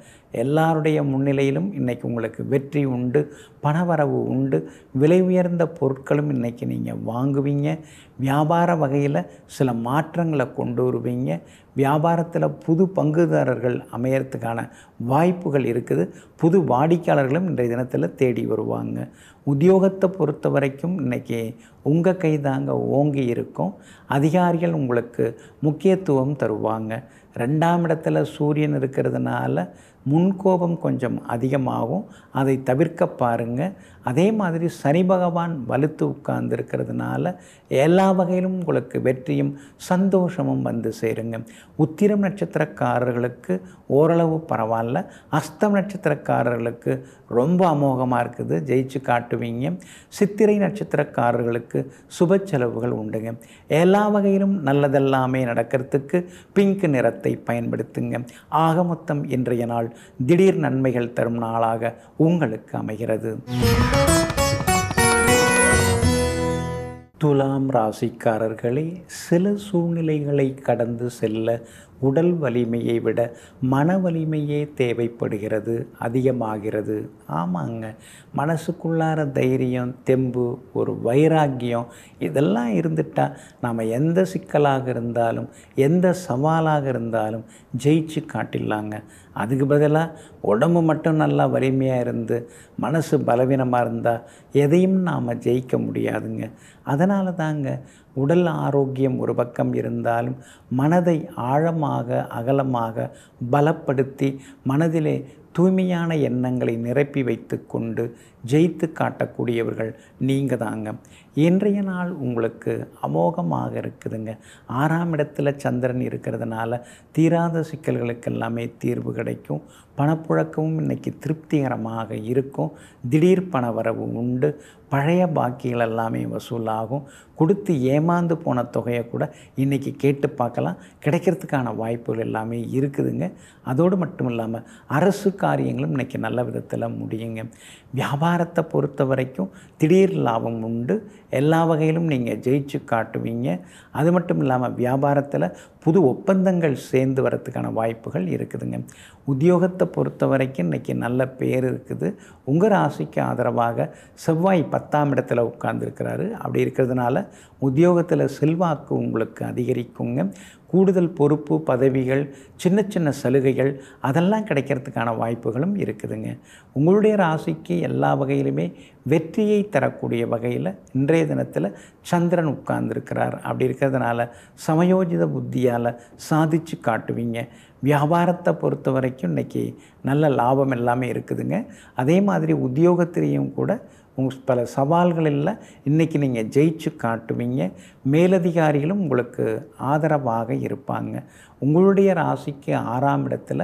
எல்லாருடைய முன்னிலையிலும் இன்றைக்கி உங்களுக்கு வெற்றி உண்டு பணவரவு உண்டு விலை உயர்ந்த பொருட்களும் இன்றைக்கி நீங்கள் வாங்குவீங்க வியாபார வகையில் சில மாற்றங்களை கொண்டு வருவீங்க வியாபாரத்தில் புது பங்குதாரர்கள் அமையறதுக்கான வாய்ப்புகள் இருக்குது புது வாடிக்கையாளர்களும் இன்றைய தினத்தில் தேடி வருவாங்க உத்தியோகத்தை பொறுத்த வரைக்கும் இன்றைக்கி உங்கள் கை தாங்க ஓங்கி இருக்கும் அதிகாரிகள் உங்களுக்கு முக்கியத்துவம் தருவாங்க ரெண்டாம் இடத்துல சூரியன் இருக்கிறதுனால முன்கோபம் கொஞ்சம் அதிகமாகும் அதை தவிர்க்க பாருங்கள் அதே மாதிரி சனி பகவான் வலுத்து உட்கார்ந்துருக்கிறதுனால எல்லா வகையிலும் உங்களுக்கு வெற்றியும் சந்தோஷமும் வந்து சேருங்க உத்திரம் நட்சத்திரக்காரர்களுக்கு ஓரளவு பரவாயில்ல அஸ்தம் நட்சத்திரக்காரர்களுக்கு ரொம்ப அமோகமாக இருக்குது ஜெயிச்சு காட்டுவீங்க சித்திரை நட்சத்திரக்காரர்களுக்கு சுப செலவுகள் உண்டுங்க எல்லா வகையிலும் நல்லதெல்லாமே நடக்கிறதுக்கு பிங்க் நிறத்தை பயன்படுத்துங்க ஆக மொத்தம் இன்றைய நாள் திடீர் நன்மைகள் தரும் நாளாக உங்களுக்கு அமைகிறது துலாம் ராசிக்காரர்களே சில சூழ்நிலைகளை கடந்து செல்ல உடல் வலிமையை விட மன வலிமையே தேவைப்படுகிறது அதிகமாகிறது ஆமாங்க மனசுக்குள்ளார தைரியம் தெம்பு ஒரு வைராக்கியம் இதெல்லாம் இருந்துட்டால் நாம் எந்த சிக்கலாக இருந்தாலும் எந்த சவாலாக இருந்தாலும் ஜெயிச்சு காட்டிடலாங்க அதுக்கு பதிலாக உடம்பு மட்டும் நல்லா வலிமையாக இருந்து மனசு பலவீனமாக இருந்தால் எதையும் நாம் ஜெயிக்க முடியாதுங்க அதனால தாங்க உடல் ஆரோக்கியம் ஒரு பக்கம் இருந்தாலும் மனதை ஆழமாக அகலமாக பலப்படுத்தி மனதிலே தூய்மையான எண்ணங்களை நிரப்பி வைத்து கொண்டு ஜெயித்து காட்டக்கூடியவர்கள் நீங்கள் தாங்க இன்றைய நாள் உங்களுக்கு அமோகமாக இருக்குதுங்க ஆறாம் இடத்துல சந்திரன் இருக்கிறதுனால தீராத சிக்கல்களுக்கு எல்லாமே தீர்வு கிடைக்கும் பணப்புழக்கமும் இன்றைக்கி திருப்திகரமாக இருக்கும் திடீர் பண வரவு உண்டு பழைய பாக்கிகள் எல்லாமே வசூலாகும் கொடுத்து ஏமாந்து போன தொகையை கூட இன்றைக்கி கேட்டு பார்க்கலாம் கிடைக்கிறதுக்கான வாய்ப்புகள் எல்லாமே இருக்குதுங்க அதோடு மட்டும் இல்லாமல் அரசு காரியங்களும் இன்றைக்கி நல்ல விதத்தில் முடியுங்க வியாபாரம் வியாபாரத்தை பொறுத்த வரைக்கும் திடீர் லாபம் உண்டு எல்லா வகையிலும் நீங்கள் ஜெயிச்சு காட்டுவீங்க அது மட்டும் இல்லாமல் வியாபாரத்தில் புது ஒப்பந்தங்கள் சேர்ந்து வரத்துக்கான வாய்ப்புகள் இருக்குதுங்க உத்தியோகத்தை பொறுத்த வரைக்கும் இன்றைக்கி நல்ல பேர் இருக்குது உங்கள் ராசிக்கு ஆதரவாக செவ்வாய் பத்தாம் இடத்துல உட்கார்ந்துருக்கிறாரு அப்படி இருக்கிறதுனால உத்தியோகத்தில் செல்வாக்கு உங்களுக்கு அதிகரிக்குங்க கூடுதல் பொறுப்பு பதவிகள் சின்ன சின்ன சலுகைகள் அதெல்லாம் கிடைக்கிறதுக்கான வாய்ப்புகளும் இருக்குதுங்க உங்களுடைய ராசிக்கு எல்லா வகையிலுமே வெற்றியை தரக்கூடிய வகையில் இன்றைய இன்றைய தினத்தில் சந்திரன் உட்கார்ந்துருக்கிறார் அப்படி இருக்கிறதுனால சமயோஜித புத்தியால் சாதிச்சு காட்டுவீங்க வியாபாரத்தை பொறுத்த வரைக்கும் இன்றைக்கி நல்ல லாபம் எல்லாமே இருக்குதுங்க அதே மாதிரி உத்தியோகத்திலையும் கூட உங்கள் பல சவால்களில் இன்றைக்கி நீங்கள் ஜெயிச்சு காட்டுவீங்க மேலதிகாரிகளும் உங்களுக்கு ஆதரவாக இருப்பாங்க உங்களுடைய ராசிக்கு ஆறாம் இடத்துல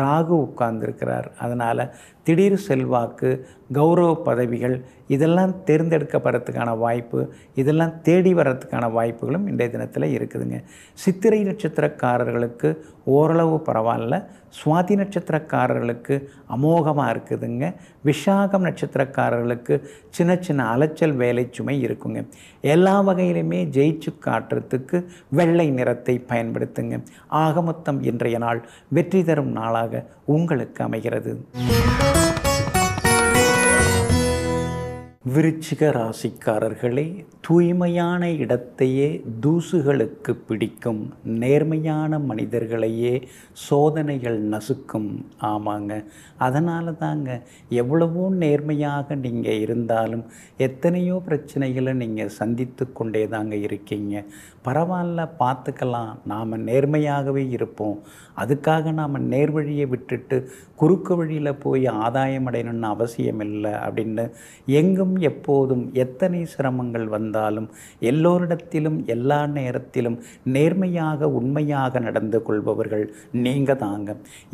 ராகு உட்கார்ந்துருக்கிறார் அதனால் திடீர் செல்வாக்கு கௌரவ பதவிகள் இதெல்லாம் தேர்ந்தெடுக்கப்படுறதுக்கான வாய்ப்பு இதெல்லாம் தேடி வர்றதுக்கான வாய்ப்புகளும் இன்றைய தினத்தில் இருக்குதுங்க சித்திரை நட்சத்திரக்காரர்களுக்கு ஓரளவு பரவாயில்ல சுவாதி நட்சத்திரக்காரர்களுக்கு அமோகமாக இருக்குதுங்க விஷாகம் நட்சத்திரக்காரர்களுக்கு சின்ன சின்ன அலைச்சல் வேலை சுமை இருக்குங்க எல்லா வகையிலுமே ஜெயிச்சு காட்டுறதுக்கு வெள்ளை நிறத்தை பயன்படுத்துங்க ஆகமொத்தம் இன்றைய நாள் வெற்றி தரும் நாளாக உங்களுக்கு அமைகிறது விருச்சிக ராசிக்காரர்களே தூய்மையான இடத்தையே தூசுகளுக்கு பிடிக்கும் நேர்மையான மனிதர்களையே சோதனைகள் நசுக்கும் ஆமாங்க அதனால தாங்க எவ்வளவோ நேர்மையாக நீங்கள் இருந்தாலும் எத்தனையோ பிரச்சனைகளை நீங்கள் சந்தித்து கொண்டே தாங்க இருக்கீங்க பரவாயில்ல பார்த்துக்கலாம் நாம் நேர்மையாகவே இருப்போம் அதுக்காக நாம் நேர்வழியை விட்டுட்டு குறுக்கு வழியில் போய் ஆதாயம் அடையணும்னு அவசியம் இல்லை அப்படின்னு எங்கும் எப்போதும் எத்தனை சிரமங்கள் வந்தாலும் எல்லோரிடத்திலும் எல்லா நேரத்திலும் நேர்மையாக உண்மையாக நடந்து கொள்பவர்கள் நீங்கள் தாங்க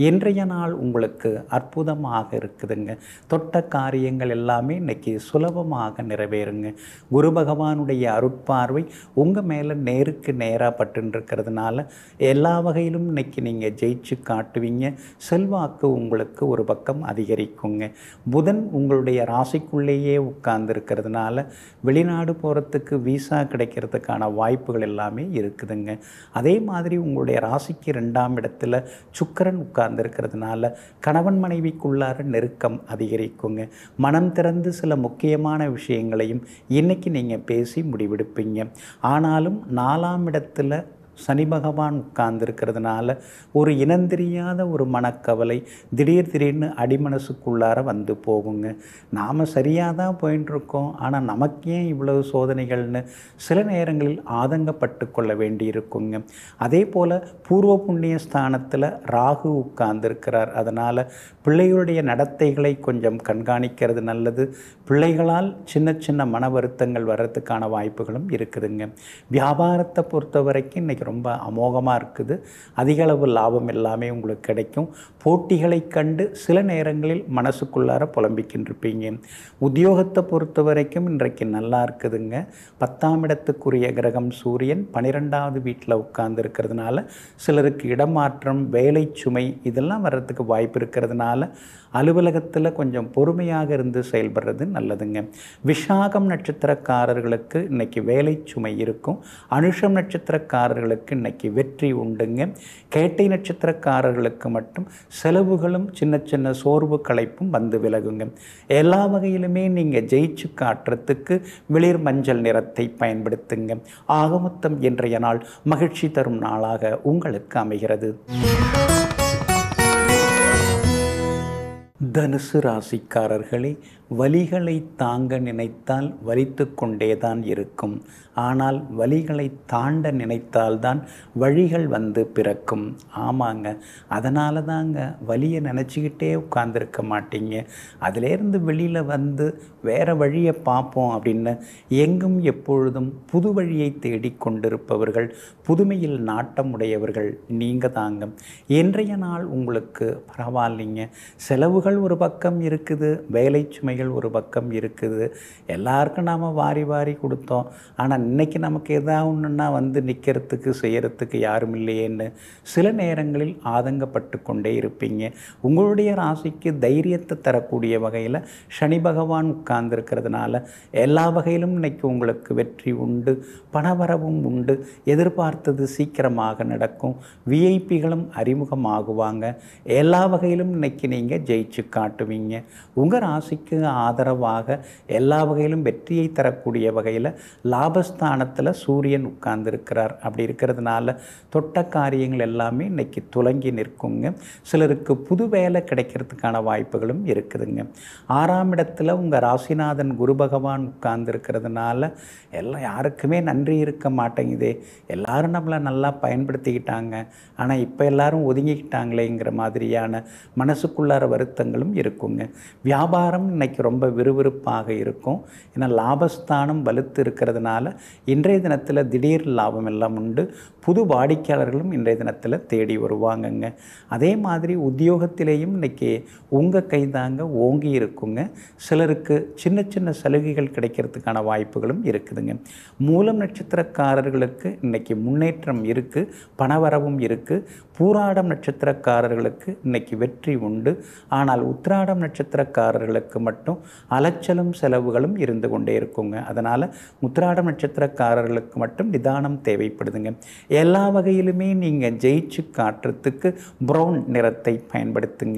இன்றைய நாள் உங்களுக்கு அற்புதமாக இருக்குதுங்க தொட்ட காரியங்கள் எல்லாமே இன்றைக்கி சுலபமாக நிறைவேறுங்க குரு பகவானுடைய அருட்பார்வை உங்கள் மேலே நேர் நேருக்கு நேராக பட்டுருக்கிறதுனால எல்லா வகையிலும் இன்றைக்கி நீங்கள் ஜெயிச்சு காட்டுவீங்க செல்வாக்கு உங்களுக்கு ஒரு பக்கம் அதிகரிக்குங்க புதன் உங்களுடைய ராசிக்குள்ளேயே உட்கார்ந்துருக்கிறதுனால வெளிநாடு போகிறதுக்கு விசா கிடைக்கிறதுக்கான வாய்ப்புகள் எல்லாமே இருக்குதுங்க அதே மாதிரி உங்களுடைய ராசிக்கு ரெண்டாம் இடத்துல சுக்கரன் உட்கார்ந்துருக்கிறதுனால கணவன் மனைவிக்குள்ளார நெருக்கம் அதிகரிக்குங்க மனம் திறந்து சில முக்கியமான விஷயங்களையும் இன்றைக்கி நீங்கள் பேசி முடிவெடுப்பீங்க ஆனாலும் நான் நாலாம் இடத்துல சனி பகவான் உட்கார்ந்துருக்கிறதுனால ஒரு இனந்தெரியாத ஒரு மனக்கவலை திடீர் திடீர்னு அடிமனசுக்குள்ளார வந்து போகுங்க நாம் சரியாக தான் போயின்ட்டுருக்கோம் ஆனால் நமக்கு ஏன் இவ்வளவு சோதனைகள்னு சில நேரங்களில் ஆதங்கப்பட்டு கொள்ள வேண்டியிருக்குங்க அதே போல் பூர்வ புண்ணிய ஸ்தானத்தில் ராகு உட்கார்ந்துருக்கிறார் அதனால் பிள்ளைகளுடைய நடத்தைகளை கொஞ்சம் கண்காணிக்கிறது நல்லது பிள்ளைகளால் சின்ன சின்ன மன வருத்தங்கள் வர்றதுக்கான வாய்ப்புகளும் இருக்குதுங்க வியாபாரத்தை பொறுத்த வரைக்கும் இன்றைக்கி ரொம்ப அமோகமாக இருக்குது அதிகளவு லாபம் எல்லாமே உங்களுக்கு கிடைக்கும் போட்டிகளை கண்டு சில நேரங்களில் மனசுக்குள்ளார புலம்பிக்கின்றிருப்பீங்க உத்தியோகத்தை பொறுத்த வரைக்கும் இன்றைக்கு நல்லா இருக்குதுங்க பத்தாம் இடத்துக்குரிய கிரகம் சூரியன் பனிரெண்டாவது வீட்டில் உட்கார்ந்து இருக்கிறதுனால சிலருக்கு இடமாற்றம் வேலை சுமை இதெல்லாம் வர்றதுக்கு வாய்ப்பு இருக்கிறதுனால அலுவலகத்தில் கொஞ்சம் பொறுமையாக இருந்து செயல்படுறது நல்லதுங்க விஷாகம் நட்சத்திரக்காரர்களுக்கு இன்னைக்கு வேலை சுமை இருக்கும் அனுஷம் நட்சத்திரக்காரர்களுக்கு இன்னைக்கு வெற்றி உண்டுங்க கேட்டை நட்சத்திரக்காரர்களுக்கு மட்டும் செலவுகளும் சின்ன சின்ன சோர்வு களைப்பும் வந்து விலகுங்க எல்லா வகையிலுமே நீங்கள் ஜெயிச்சு காட்டுறதுக்கு வெளிர் மஞ்சள் நிறத்தை பயன்படுத்துங்க ஆகமொத்தம் இன்றைய நாள் மகிழ்ச்சி தரும் நாளாக உங்களுக்கு அமைகிறது தனுசு ராசிக்காரர்களே வலிகளை தாங்க நினைத்தால் வலித்து கொண்டே தான் இருக்கும் ஆனால் வலிகளை தாண்ட நினைத்தால்தான் வழிகள் வந்து பிறக்கும் ஆமாங்க அதனால தாங்க வலியை நினச்சிக்கிட்டே உட்காந்துருக்க மாட்டீங்க அதிலேருந்து வெளியில் வந்து வேறு வழியை பார்ப்போம் அப்படின்னு எங்கும் எப்பொழுதும் புது வழியை தேடிக்கொண்டிருப்பவர்கள் புதுமையில் நாட்டமுடையவர்கள் நீங்கள் தாங்க இன்றைய நாள் உங்களுக்கு பரவாயில்லைங்க செலவுகள் ஒரு பக்கம் இருக்குது வேலை பிரச்சனைகள் ஒரு பக்கம் இருக்குது எல்லாருக்கும் நாம் வாரி வாரி கொடுத்தோம் ஆனால் இன்றைக்கி நமக்கு எதாவது ஒன்றுன்னா வந்து நிற்கிறதுக்கு செய்கிறதுக்கு யாரும் இல்லையேன்னு சில நேரங்களில் ஆதங்கப்பட்டு கொண்டே இருப்பீங்க உங்களுடைய ராசிக்கு தைரியத்தை தரக்கூடிய வகையில் சனி பகவான் உட்கார்ந்துருக்கிறதுனால எல்லா வகையிலும் இன்னைக்கு உங்களுக்கு வெற்றி உண்டு பணவரவும் உண்டு எதிர்பார்த்தது சீக்கிரமாக நடக்கும் விஐபிகளும் அறிமுகமாகுவாங்க எல்லா வகையிலும் இன்னைக்கு நீங்கள் ஜெயிச்சு காட்டுவீங்க உங்கள் ராசிக்கு ஆதரவாக எல்லா வகையிலும் வெற்றியை தரக்கூடிய வகையில் லாபஸ்தானத்தில் சூரியன் உட்கார்ந்துருக்கிறார் அப்படி இருக்கிறதுனால தொட்ட காரியங்கள் எல்லாமே இன்றைக்கி துலங்கி நிற்குங்க சிலருக்கு புது வேலை கிடைக்கிறதுக்கான வாய்ப்புகளும் இருக்குதுங்க ஆறாம் இடத்துல உங்கள் ராசிநாதன் குரு பகவான் உட்கார்ந்துருக்கிறதுனால எல்லாம் யாருக்குமே நன்றி இருக்க மாட்டேங்குதே எல்லாரும் நம்மளை நல்லா பயன்படுத்திக்கிட்டாங்க ஆனால் இப்போ எல்லாரும் ஒதுங்கிக்கிட்டாங்களேங்கிற மாதிரியான மனசுக்குள்ளார வருத்தங்களும் இருக்குங்க வியாபாரம் இன்றைக்கி இன்றைக்கி ரொம்ப விறுவிறுப்பாக இருக்கும் ஏன்னா லாபஸ்தானம் வலுத்து இருக்கிறதுனால இன்றைய தினத்தில் திடீர் லாபம் எல்லாம் உண்டு புது வாடிக்கையாளர்களும் இன்றைய தினத்தில் தேடி வருவாங்கங்க அதே மாதிரி உத்தியோகத்திலேயும் இன்றைக்கி உங்கள் கைதாங்க ஓங்கி இருக்குங்க சிலருக்கு சின்ன சின்ன சலுகைகள் கிடைக்கிறதுக்கான வாய்ப்புகளும் இருக்குதுங்க மூலம் நட்சத்திரக்காரர்களுக்கு இன்றைக்கி முன்னேற்றம் இருக்குது பணவரவும் இருக்குது பூராடம் நட்சத்திரக்காரர்களுக்கு இன்றைக்கி வெற்றி உண்டு ஆனால் உத்திராடம் நட்சத்திரக்காரர்களுக்கு மட்டும் மட்டும் அலைச்சலும் செலவுகளும் இருந்து கொண்டே இருக்குங்க அதனால் முத்திராட நட்சத்திரக்காரர்களுக்கு மட்டும் நிதானம் தேவைப்படுதுங்க எல்லா வகையிலுமே நீங்கள் ஜெயிச்சு காட்டுறதுக்கு ப்ரௌன் நிறத்தை பயன்படுத்துங்க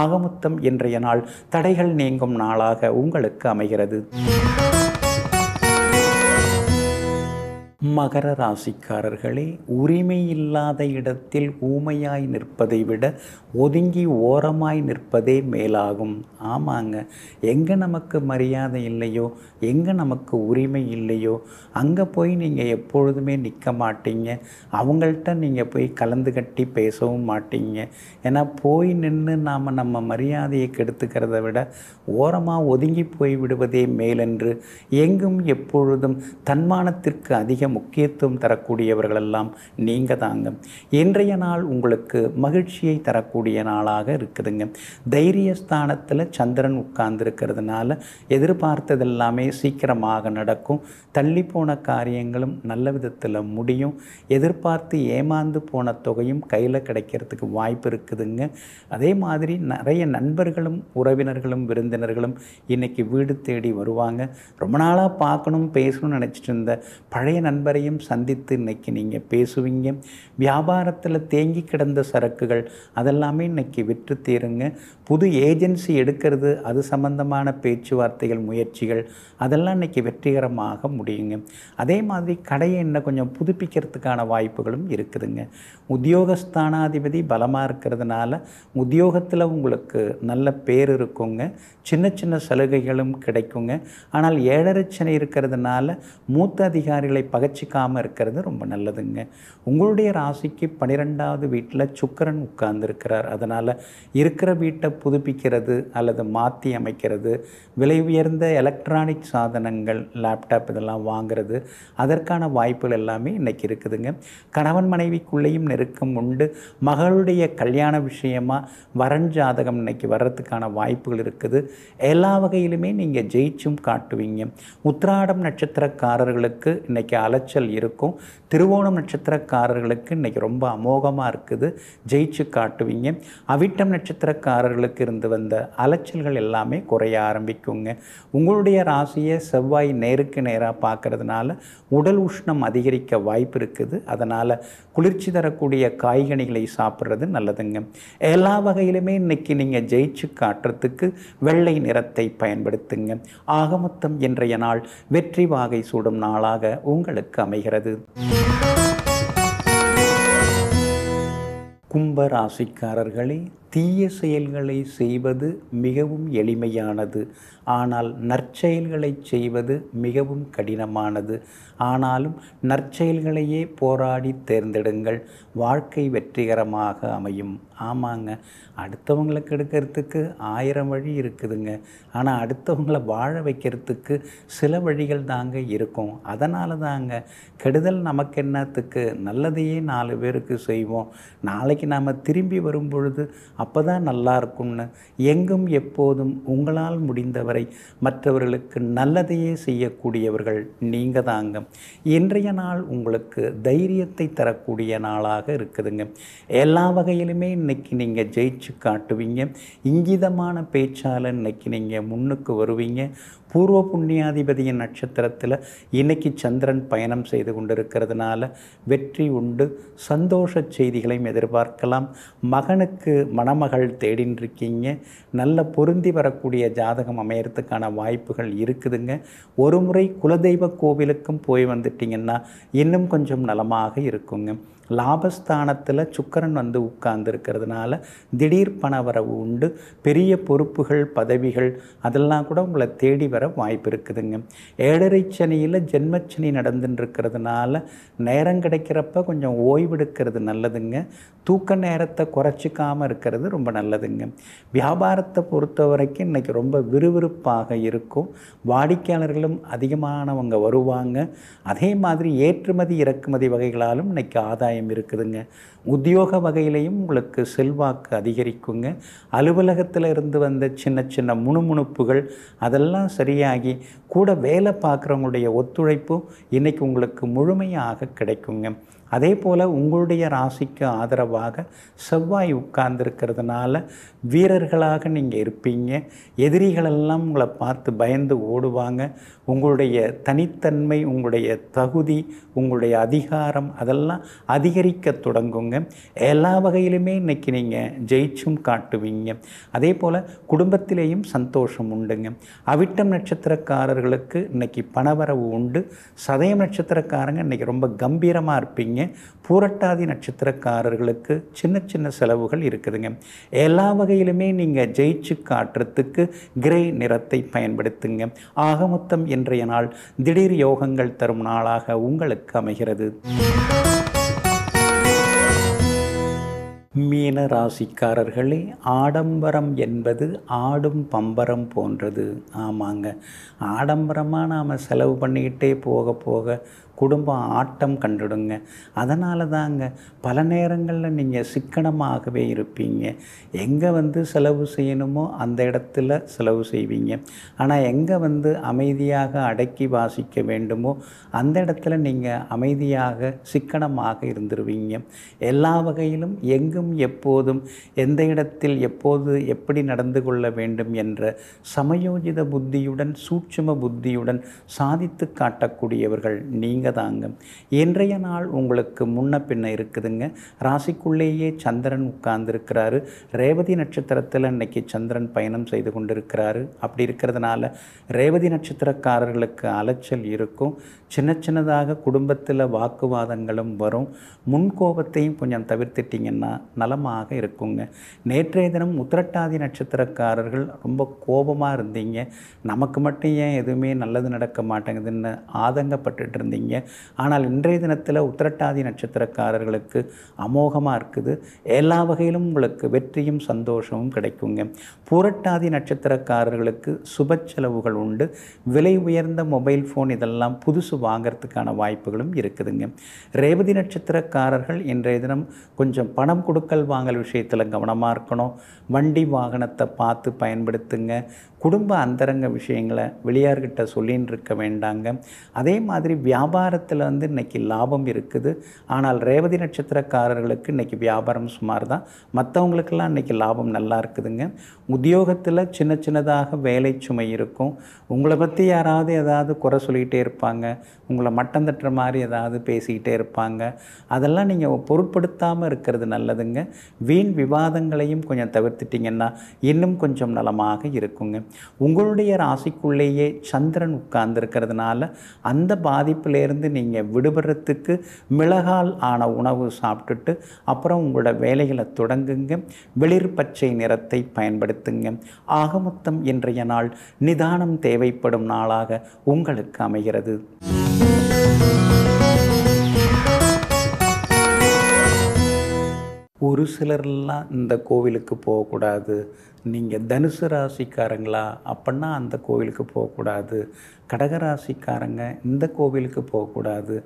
ஆகமொத்தம் இன்றைய நாள் தடைகள் நீங்கும் நாளாக உங்களுக்கு அமைகிறது மகர ராசிக்காரர்களே உரிமை இல்லாத இடத்தில் ஊமையாய் நிற்பதை விட ஒதுங்கி ஓரமாய் நிற்பதே மேலாகும் ஆமாங்க எங்கே நமக்கு மரியாதை இல்லையோ எங்கே நமக்கு உரிமை இல்லையோ அங்கே போய் நீங்கள் எப்பொழுதுமே நிற்க மாட்டீங்க அவங்கள்ட்ட நீங்கள் போய் கலந்து கட்டி பேசவும் மாட்டீங்க ஏன்னா போய் நின்று நாம் நம்ம மரியாதையை கெடுத்துக்கிறத விட ஓரமாக ஒதுங்கி போய் விடுவதே மேலென்று எங்கும் எப்பொழுதும் தன்மானத்திற்கு அதிகம் முக்கியத்துவம் தரக்கூடியவர்களெல்லாம் நீங்கள் தாங்க இன்றைய நாள் உங்களுக்கு மகிழ்ச்சியை தரக்கூடிய நாளாக இருக்குதுங்க தைரியஸ்தானத்தில் சந்திரன் உட்கார்ந்துருக்கிறதுனால எதிர்பார்த்தது எல்லாமே சீக்கிரமாக நடக்கும் தள்ளி போன காரியங்களும் நல்ல விதத்தில் முடியும் எதிர்பார்த்து ஏமாந்து போன தொகையும் கையில் கிடைக்கிறதுக்கு வாய்ப்பு இருக்குதுங்க அதே மாதிரி நிறைய நண்பர்களும் உறவினர்களும் விருந்தினர்களும் இன்றைக்கி வீடு தேடி வருவாங்க ரொம்ப நாளாக பார்க்கணும் பேசணும்னு நினச்சிட்டு இருந்த பழைய நண்பர்கள் நண்பரையும் சந்தித்து இன்றைக்கி நீங்கள் பேசுவீங்க வியாபாரத்தில் தேங்கி கிடந்த சரக்குகள் அதெல்லாமே இன்றைக்கி விற்று தீருங்க புது ஏஜென்சி எடுக்கிறது அது சம்பந்தமான பேச்சுவார்த்தைகள் முயற்சிகள் அதெல்லாம் இன்றைக்கி வெற்றிகரமாக முடியுங்க அதே மாதிரி கடையை இன்னும் கொஞ்சம் புதுப்பிக்கிறதுக்கான வாய்ப்புகளும் இருக்குதுங்க உத்தியோகஸ்தானாதிபதி பலமாக இருக்கிறதுனால உத்தியோகத்தில் உங்களுக்கு நல்ல பேர் இருக்குங்க சின்ன சின்ன சலுகைகளும் கிடைக்குங்க ஆனால் ஏழரச்சனை இருக்கிறதுனால மூத்த அதிகாரிகளை பகை முயற்சிக்காமல் இருக்கிறது ரொம்ப நல்லதுங்க உங்களுடைய ராசிக்கு பன்னிரெண்டாவது வீட்டில் சுக்கரன் உட்கார்ந்துருக்கிறார் அதனால் இருக்கிற வீட்டை புதுப்பிக்கிறது அல்லது மாற்றி அமைக்கிறது விலை உயர்ந்த எலக்ட்ரானிக் சாதனங்கள் லேப்டாப் இதெல்லாம் வாங்கிறது அதற்கான வாய்ப்புகள் எல்லாமே இன்றைக்கி இருக்குதுங்க கணவன் மனைவிக்குள்ளேயும் நெருக்கம் உண்டு மகளுடைய கல்யாண விஷயமாக வரண் ஜாதகம் இன்னைக்கு வர்றதுக்கான வாய்ப்புகள் இருக்குது எல்லா வகையிலுமே நீங்கள் ஜெயிச்சும் காட்டுவீங்க உத்ராடம் நட்சத்திரக்காரர்களுக்கு இன்றைக்கி அலை அலைச்சல் இருக்கும் திருவோணம் நட்சத்திரக்காரர்களுக்கு இன்றைக்கி ரொம்ப அமோகமாக இருக்குது ஜெயிச்சு காட்டுவீங்க அவிட்டம் நட்சத்திரக்காரர்களுக்கு இருந்து வந்த அலைச்சல்கள் எல்லாமே குறைய ஆரம்பிக்குங்க உங்களுடைய ராசியை செவ்வாய் நேருக்கு நேராக பார்க்கறதுனால உடல் உஷ்ணம் அதிகரிக்க வாய்ப்பு இருக்குது அதனால் குளிர்ச்சி தரக்கூடிய காய்கனிகளை சாப்பிட்றது நல்லதுங்க எல்லா வகையிலுமே இன்றைக்கி நீங்கள் ஜெயிச்சு காட்டுறதுக்கு வெள்ளை நிறத்தை பயன்படுத்துங்க ஆகமொத்தம் இன்றைய நாள் வெற்றி வாகை சூடும் நாளாக உங்களுக்கு பலன்களுக்கு அமைகிறது கும்பராசிக்காரர்களே தீய செயல்களை செய்வது மிகவும் எளிமையானது ஆனால் நற்செயல்களை செய்வது மிகவும் கடினமானது ஆனாலும் நற்செயல்களையே போராடி தேர்ந்தெடுங்கள் வாழ்க்கை வெற்றிகரமாக அமையும் ஆமாங்க அடுத்தவங்களை கெடுக்கிறதுக்கு ஆயிரம் வழி இருக்குதுங்க ஆனால் அடுத்தவங்களை வாழ வைக்கிறதுக்கு சில வழிகள் தாங்க இருக்கும் அதனால தாங்க கெடுதல் நமக்கு என்னத்துக்கு நல்லதையே நாலு பேருக்கு செய்வோம் நாளைக்கு நாம் திரும்பி வரும் பொழுது அப்போ தான் நல்லா இருக்கும்னு எங்கும் எப்போதும் உங்களால் முடிந்தவரை மற்றவர்களுக்கு நல்லதையே செய்யக்கூடியவர்கள் நீங்கள் தாங்க இன்றைய நாள் உங்களுக்கு தைரியத்தை தரக்கூடிய நாளாக இருக்குதுங்க எல்லா வகையிலுமே இன்றைக்கி நீங்கள் ஜெயிச்சு காட்டுவீங்க இங்கிதமான பேச்சால் இன்றைக்கி நீங்கள் முன்னுக்கு வருவீங்க பூர்வ புண்ணியாதிபதியின் நட்சத்திரத்தில் இன்னைக்கு சந்திரன் பயணம் செய்து கொண்டிருக்கிறதுனால வெற்றி உண்டு சந்தோஷ செய்திகளையும் எதிர்பார்க்கலாம் மகனுக்கு மன மணமகள் தேடின்றிருக்கீங்க நல்ல பொருந்தி வரக்கூடிய ஜாதகம் அமையறதுக்கான வாய்ப்புகள் இருக்குதுங்க ஒரு முறை குலதெய்வ கோவிலுக்கும் போய் வந்துட்டிங்கன்னா இன்னும் கொஞ்சம் நலமாக இருக்குங்க லாபஸ்தானத்தில் சுக்கரன் வந்து உட்கார்ந்துருக்கிறதுனால திடீர் பணவரவு உண்டு பெரிய பொறுப்புகள் பதவிகள் அதெல்லாம் கூட உங்களை தேடி வர வாய்ப்பு இருக்குதுங்க ஏழரை சனியில் ஜென்மச்சனி நடந்துட்டுருக்கிறதுனால நேரம் கிடைக்கிறப்ப கொஞ்சம் ஓய்வெடுக்கிறது நல்லதுங்க தூக்க நேரத்தை குறைச்சிக்காமல் இருக்கிறது ரொம்ப நல்லதுங்க வியாபாரத்தை பொறுத்த வரைக்கும் இன்றைக்கி ரொம்ப விறுவிறுப்பாக இருக்கும் வாடிக்கையாளர்களும் அதிகமானவங்க வருவாங்க அதே மாதிரி ஏற்றுமதி இறக்குமதி வகைகளாலும் இன்றைக்கி ஆதாயம் ஆதாயம் இருக்குதுங்க உத்தியோக வகையிலையும் உங்களுக்கு செல்வாக்கு அதிகரிக்குங்க அலுவலகத்தில் இருந்து வந்த சின்ன சின்ன முணுமுணுப்புகள் அதெல்லாம் சரியாகி கூட வேலை பார்க்குறவங்களுடைய ஒத்துழைப்பும் இன்றைக்கி உங்களுக்கு முழுமையாக கிடைக்குங்க அதே போல் உங்களுடைய ராசிக்கு ஆதரவாக செவ்வாய் உட்கார்ந்துருக்கிறதுனால வீரர்களாக நீங்கள் இருப்பீங்க எதிரிகளெல்லாம் உங்களை பார்த்து பயந்து ஓடுவாங்க உங்களுடைய தனித்தன்மை உங்களுடைய தகுதி உங்களுடைய அதிகாரம் அதெல்லாம் அதிகரிக்க தொடங்குங்க எல்லா வகையிலுமே இன்றைக்கி நீங்கள் ஜெயிச்சும் காட்டுவீங்க அதே போல் குடும்பத்திலேயும் சந்தோஷம் உண்டுங்க அவிட்டம் நட்சத்திரக்காரர்களுக்கு இன்றைக்கி பணவரவு உண்டு சதயம் நட்சத்திரக்காரங்க இன்றைக்கி ரொம்ப கம்பீரமாக இருப்பீங்க பூரட்டாதி நட்சத்திரக்காரர்களுக்கு சின்ன சின்ன செலவுகள் இருக்குதுங்க எல்லா வகையிலுமே நீங்கள் ஜெயிச்சு காட்டுறதுக்கு கிரே நிறத்தை பயன்படுத்துங்க மொத்தம் இன்றைய நாள் திடீர் யோகங்கள் தரும் நாளாக உங்களுக்கு அமைகிறது மீன ராசிக்காரர்களே ஆடம்பரம் என்பது ஆடும் பம்பரம் போன்றது ஆமாங்க ஆடம்பரமாக நாம் செலவு பண்ணிக்கிட்டே போக போக குடும்பம் ஆட்டம் கண்டுடுங்க அதனால தாங்க பல நேரங்களில் நீங்கள் சிக்கனமாகவே இருப்பீங்க எங்கே வந்து செலவு செய்யணுமோ அந்த இடத்துல செலவு செய்வீங்க ஆனால் எங்கே வந்து அமைதியாக அடக்கி வாசிக்க வேண்டுமோ அந்த இடத்துல நீங்கள் அமைதியாக சிக்கனமாக இருந்துருவீங்க எல்லா வகையிலும் எங்கும் எப்போதும் எந்த இடத்தில் எப்போது எப்படி நடந்து கொள்ள வேண்டும் என்ற சமயோஜித புத்தியுடன் சூட்சும புத்தியுடன் சாதித்து காட்டக்கூடியவர்கள் நீங்கள் தாங்க இன்றைய நாள் உங்களுக்கு முன்ன பின்ன இருக்குதுங்க ராசிக்குள்ளேயே சந்திரன் உட்கார்ந்துருக்கிறாரு ரேவதி நட்சத்திரத்தில் இன்னைக்கு சந்திரன் பயணம் செய்து கொண்டிருக்கிறாரு அப்படி இருக்கிறதுனால ரேவதி நட்சத்திரக்காரர்களுக்கு அலைச்சல் இருக்கும் சின்ன சின்னதாக குடும்பத்தில் வாக்குவாதங்களும் வரும் முன்கோபத்தையும் கொஞ்சம் தவிர்த்துட்டிங்கன்னா நலமாக இருக்குங்க நேற்றைய தினம் உத்திரட்டாதி நட்சத்திரக்காரர்கள் ரொம்ப கோபமாக இருந்தீங்க நமக்கு மட்டும் ஏன் எதுவுமே நல்லது நடக்க மாட்டேங்குதுன்னு ஆதங்கப்பட்டுட்டு இருந்தீங்க இருந்தீங்க ஆனால் இன்றைய தினத்தில் உத்திரட்டாதி நட்சத்திரக்காரர்களுக்கு அமோகமாக இருக்குது எல்லா வகையிலும் உங்களுக்கு வெற்றியும் சந்தோஷமும் கிடைக்குங்க பூரட்டாதி நட்சத்திரக்காரர்களுக்கு சுப செலவுகள் உண்டு விலை உயர்ந்த மொபைல் ஃபோன் இதெல்லாம் புதுசு வாங்கிறதுக்கான வாய்ப்புகளும் இருக்குதுங்க ரேவதி நட்சத்திரக்காரர்கள் இன்றைய தினம் கொஞ்சம் பணம் கொடுக்கல் வாங்கல் விஷயத்தில் கவனமாக இருக்கணும் வண்டி வாகனத்தை பார்த்து பயன்படுத்துங்க குடும்ப அந்தரங்க விஷயங்களை வெளியார்கிட்ட சொல்லின்னு இருக்க வேண்டாங்க அதே மாதிரி வியாபாரத்தில் வந்து இன்னைக்கு லாபம் இருக்குது ஆனால் ரேவதி நட்சத்திரக்காரர்களுக்கு இன்றைக்கி வியாபாரம் சுமார் தான் மற்றவங்களுக்கெல்லாம் இன்றைக்கி லாபம் நல்லா இருக்குதுங்க உத்தியோகத்தில் சின்ன சின்னதாக வேலை சுமை இருக்கும் உங்களை பற்றி யாராவது ஏதாவது குறை சொல்லிகிட்டே இருப்பாங்க உங்களை மட்டம் தட்டுற மாதிரி ஏதாவது பேசிக்கிட்டே இருப்பாங்க அதெல்லாம் நீங்கள் பொருட்படுத்தாமல் இருக்கிறது நல்லதுங்க வீண் விவாதங்களையும் கொஞ்சம் தவிர்த்துட்டிங்கன்னா இன்னும் கொஞ்சம் நலமாக இருக்குங்க உங்களுடைய ராசிக்குள்ளேயே சந்திரன் உட்கார்ந்துருக்கிறதுனால அந்த பாதிப்பிலேருந்து நீங்கள் விடுபடுறதுக்கு மிளகால் ஆன உணவு சாப்பிட்டுட்டு அப்புறம் உங்களோட வேலைகளை தொடங்குங்க வெளிர் பச்சை நிறத்தை பயன்படுத்துங்க ஆகமொத்தம் இன்றைய நாள் நிதானம் தேவைப்படும் நாளாக உங்களுக்கு அமைகிறது ஒரு சிலர்லாம் இந்த கோவிலுக்கு போகக்கூடாது நீங்கள் தனுசு ராசிக்காரங்களா அப்படின்னா அந்த கோவிலுக்கு போகக்கூடாது கடகராசிக்காரங்க இந்த கோவிலுக்கு போகக்கூடாது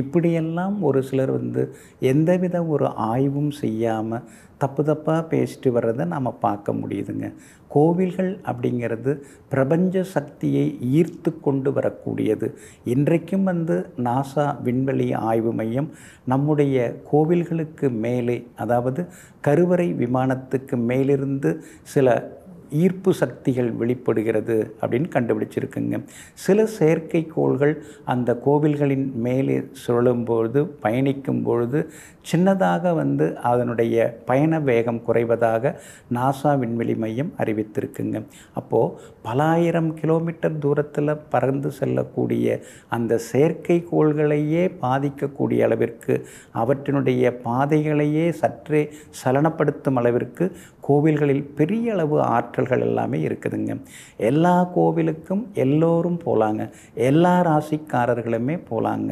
இப்படியெல்லாம் ஒரு சிலர் வந்து எந்தவித ஒரு ஆய்வும் செய்யாமல் தப்பு தப்பாக பேசிட்டு வர்றதை நாம் பார்க்க முடியுதுங்க கோவில்கள் அப்படிங்கிறது பிரபஞ்ச சக்தியை ஈர்த்து கொண்டு வரக்கூடியது இன்றைக்கும் வந்து நாசா விண்வெளி ஆய்வு மையம் நம்முடைய கோவில்களுக்கு மேலே அதாவது கருவறை விமானத்துக்கு மேலிருந்து சில ஈர்ப்பு சக்திகள் வெளிப்படுகிறது அப்படின்னு கண்டுபிடிச்சிருக்குங்க சில செயற்கைக்கோள்கள் அந்த கோவில்களின் மேலே பொழுது பயணிக்கும் பொழுது சின்னதாக வந்து அதனுடைய பயண வேகம் குறைவதாக நாசா விண்வெளி மையம் அறிவித்திருக்குங்க அப்போது பலாயிரம் கிலோமீட்டர் தூரத்தில் பறந்து செல்லக்கூடிய அந்த செயற்கைக்கோள்களையே பாதிக்கக்கூடிய அளவிற்கு அவற்றினுடைய பாதைகளையே சற்றே சலனப்படுத்தும் அளவிற்கு கோவில்களில் பெரிய அளவு ஆற்றல்கள் எல்லாமே இருக்குதுங்க எல்லா கோவிலுக்கும் எல்லோரும் போகலாங்க எல்லா ராசிக்காரர்களுமே போகலாங்க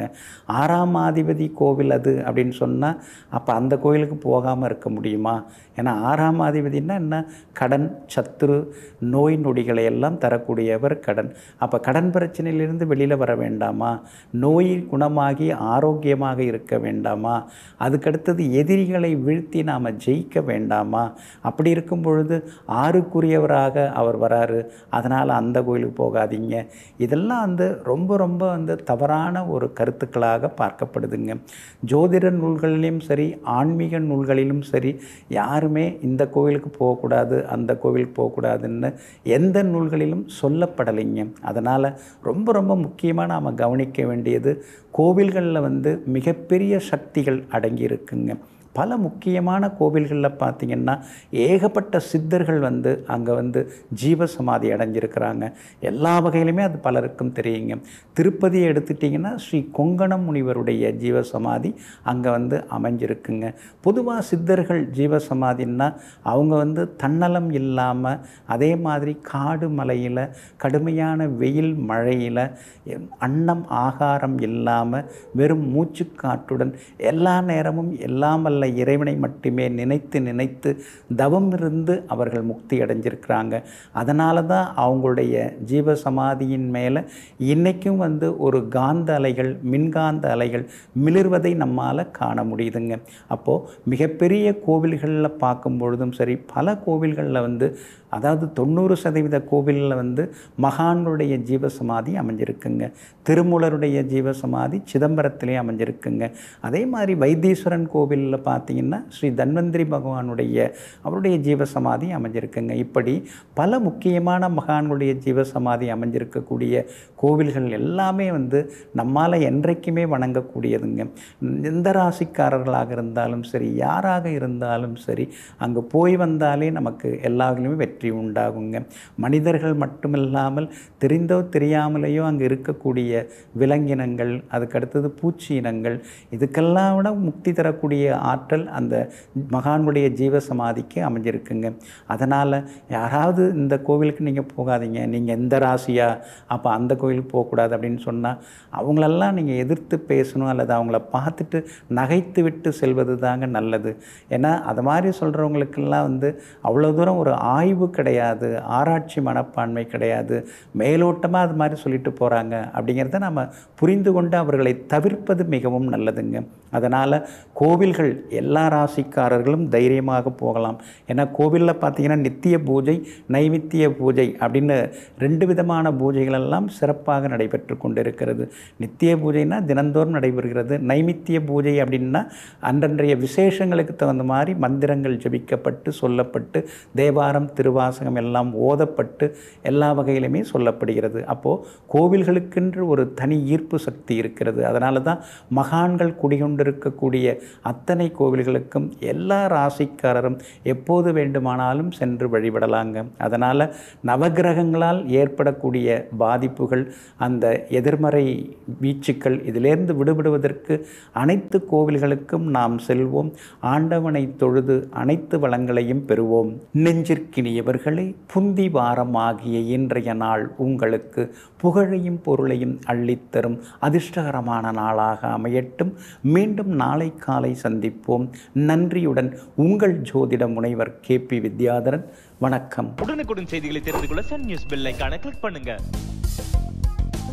ஆறாம் ஆதிபதி கோவில் அது அப்படின்னு சொன்னால் அப்போ அந்த கோவிலுக்கு போகாமல் இருக்க முடியுமா ஏன்னா ஆறாம் ஆதிபதினா என்ன கடன் சத்துரு நோய் நொடிகளை எல்லாம் எல்லாம் தரக்கூடியவர் கடன் அப்போ கடன் பிரச்சனையிலிருந்து வெளியில் வர வேண்டாமா நோய் குணமாகி ஆரோக்கியமாக இருக்க வேண்டாமா அதுக்கடுத்தது எதிரிகளை வீழ்த்தி நாம் ஜெயிக்க வேண்டாமா அப்படி இருக்கும் பொழுது ஆறுக்குரியவராக அவர் வராரு அதனால் அந்த கோயிலுக்கு போகாதீங்க இதெல்லாம் வந்து ரொம்ப ரொம்ப வந்து தவறான ஒரு கருத்துக்களாக பார்க்கப்படுதுங்க ஜோதிட நூல்களிலும் சரி ஆன்மீக நூல்களிலும் சரி யாருமே இந்த கோவிலுக்கு போகக்கூடாது அந்த கோவிலுக்கு போகக்கூடாதுன்னு எந்த நூல்கள் நூல்களிலும் சொல்லப்படலைங்க அதனால் ரொம்ப ரொம்ப முக்கியமாக நாம் கவனிக்க வேண்டியது கோவில்களில் வந்து மிகப்பெரிய சக்திகள் அடங்கியிருக்குங்க பல முக்கியமான கோவில்களில் பார்த்திங்கன்னா ஏகப்பட்ட சித்தர்கள் வந்து அங்கே வந்து ஜீவ சமாதி அடைஞ்சிருக்கிறாங்க எல்லா வகையிலுமே அது பலருக்கும் தெரியுங்க திருப்பதியை எடுத்துட்டிங்கன்னா ஸ்ரீ கொங்கணம் முனிவருடைய ஜீவ சமாதி அங்கே வந்து அமைஞ்சிருக்குங்க பொதுவாக சித்தர்கள் ஜீவ சமாதின்னா அவங்க வந்து தன்னலம் இல்லாமல் அதே மாதிரி காடு மலையில் கடுமையான வெயில் மழையில் அன்னம் ஆகாரம் இல்லாமல் வெறும் மூச்சுக்காட்டுடன் எல்லா நேரமும் எல்லாமல்ல காலங்களில் இறைவனை மட்டுமே நினைத்து நினைத்து தவம் இருந்து அவர்கள் முக்தி அடைஞ்சிருக்கிறாங்க அதனால தான் அவங்களுடைய ஜீவ சமாதியின் மேலே இன்றைக்கும் வந்து ஒரு காந்த அலைகள் மின்காந்த அலைகள் மிளிர்வதை நம்மால் காண முடியுதுங்க அப்போது மிகப்பெரிய கோவில்களில் பார்க்கும் பொழுதும் சரி பல கோவில்களில் வந்து அதாவது தொண்ணூறு சதவீத கோவிலில் வந்து மகான்களுடைய ஜீவசமாதி அமைஞ்சிருக்குங்க திருமூலருடைய ஜீவசமாதி சிதம்பரத்திலே அமைஞ்சிருக்குங்க அதே மாதிரி வைத்தீஸ்வரன் கோவிலில் பார்த்து பார்த்தீங்கன்னா ஸ்ரீ தன்வந்திரி பகவானுடைய அவருடைய ஜீவசமாதி அமைஞ்சிருக்குங்க இப்படி பல முக்கியமான மகான்களுடைய ஜீவசமாதி அமைஞ்சிருக்கக்கூடிய கோவில்கள் எல்லாமே வந்து நம்மால் என்றைக்குமே வணங்கக்கூடியதுங்க எந்த ராசிக்காரர்களாக இருந்தாலும் சரி யாராக இருந்தாலும் சரி அங்கே போய் வந்தாலே நமக்கு எல்லாருமே வெற்றி உண்டாகுங்க மனிதர்கள் மட்டுமில்லாமல் தெரிந்தோ தெரியாமலேயோ அங்கே இருக்கக்கூடிய விலங்கினங்கள் அதுக்கடுத்தது பூச்சி இனங்கள் இதுக்கெல்லாம் விட முக்தி தரக்கூடிய ஆற்றல் ஆற்றல் அந்த மகான்களுடைய ஜீவ அமைஞ்சிருக்குங்க அதனால் யாராவது இந்த கோவிலுக்கு நீங்கள் போகாதீங்க நீங்கள் எந்த ராசியா அப்போ அந்த கோவிலுக்கு போகக்கூடாது அப்படின்னு சொன்னால் அவங்களெல்லாம் நீங்கள் எதிர்த்து பேசணும் அல்லது அவங்கள பார்த்துட்டு நகைத்து விட்டு செல்வது தாங்க நல்லது ஏன்னா அது மாதிரி சொல்கிறவங்களுக்கெல்லாம் வந்து அவ்வளோ தூரம் ஒரு ஆய்வு கிடையாது ஆராய்ச்சி மனப்பான்மை கிடையாது மேலோட்டமாக அது மாதிரி சொல்லிட்டு போகிறாங்க அப்படிங்கிறத நம்ம புரிந்து கொண்டு அவர்களை தவிர்ப்பது மிகவும் நல்லதுங்க அதனால் கோவில்கள் எல்லா ராசிக்காரர்களும் தைரியமாக போகலாம் ஏன்னா கோவிலில் பார்த்தீங்கன்னா நித்திய பூஜை நைமித்திய பூஜை அப்படின்னு ரெண்டு விதமான பூஜைகளெல்லாம் சிறப்பாக நடைபெற்று கொண்டிருக்கிறது நித்திய பூஜைனா தினந்தோறும் நடைபெறுகிறது நைமித்திய பூஜை அப்படின்னா அன்றன்றைய விசேஷங்களுக்கு தகுந்த மாதிரி மந்திரங்கள் ஜபிக்கப்பட்டு சொல்லப்பட்டு தேவாரம் திருவாசகம் எல்லாம் ஓதப்பட்டு எல்லா வகையிலுமே சொல்லப்படுகிறது அப்போது கோவில்களுக்கென்று ஒரு தனி ஈர்ப்பு சக்தி இருக்கிறது அதனால தான் மகான்கள் குடிகொண்டிருக்கக்கூடிய அத்தனை கோவில்களுக்கும் எல்லா ராசிக்காரரும் எப்போது வேண்டுமானாலும் சென்று வழிபடலாங்க அதனால் நவகிரகங்களால் ஏற்படக்கூடிய பாதிப்புகள் அந்த எதிர்மறை வீச்சுக்கள் இதிலேருந்து விடுபடுவதற்கு அனைத்து கோவில்களுக்கும் நாம் செல்வோம் ஆண்டவனை தொழுது அனைத்து வளங்களையும் பெறுவோம் நெஞ்சிற்கினியவர்களே புந்தி வாரமாகிய இன்றைய நாள் உங்களுக்கு புகழையும் பொருளையும் அள்ளித்தரும் அதிர்ஷ்டகரமான நாளாக அமையட்டும் மீண்டும் நாளை காலை சந்திப்போம் நன்றியுடன் உங்கள் ஜோதிட முனைவர் கே பி வித்யாதரன் வணக்கம் உடனுக்குடன் செய்திகளை தெரிந்து கொள்ள சன் நியூஸ் பில்லை கிளிக் பண்ணுங்க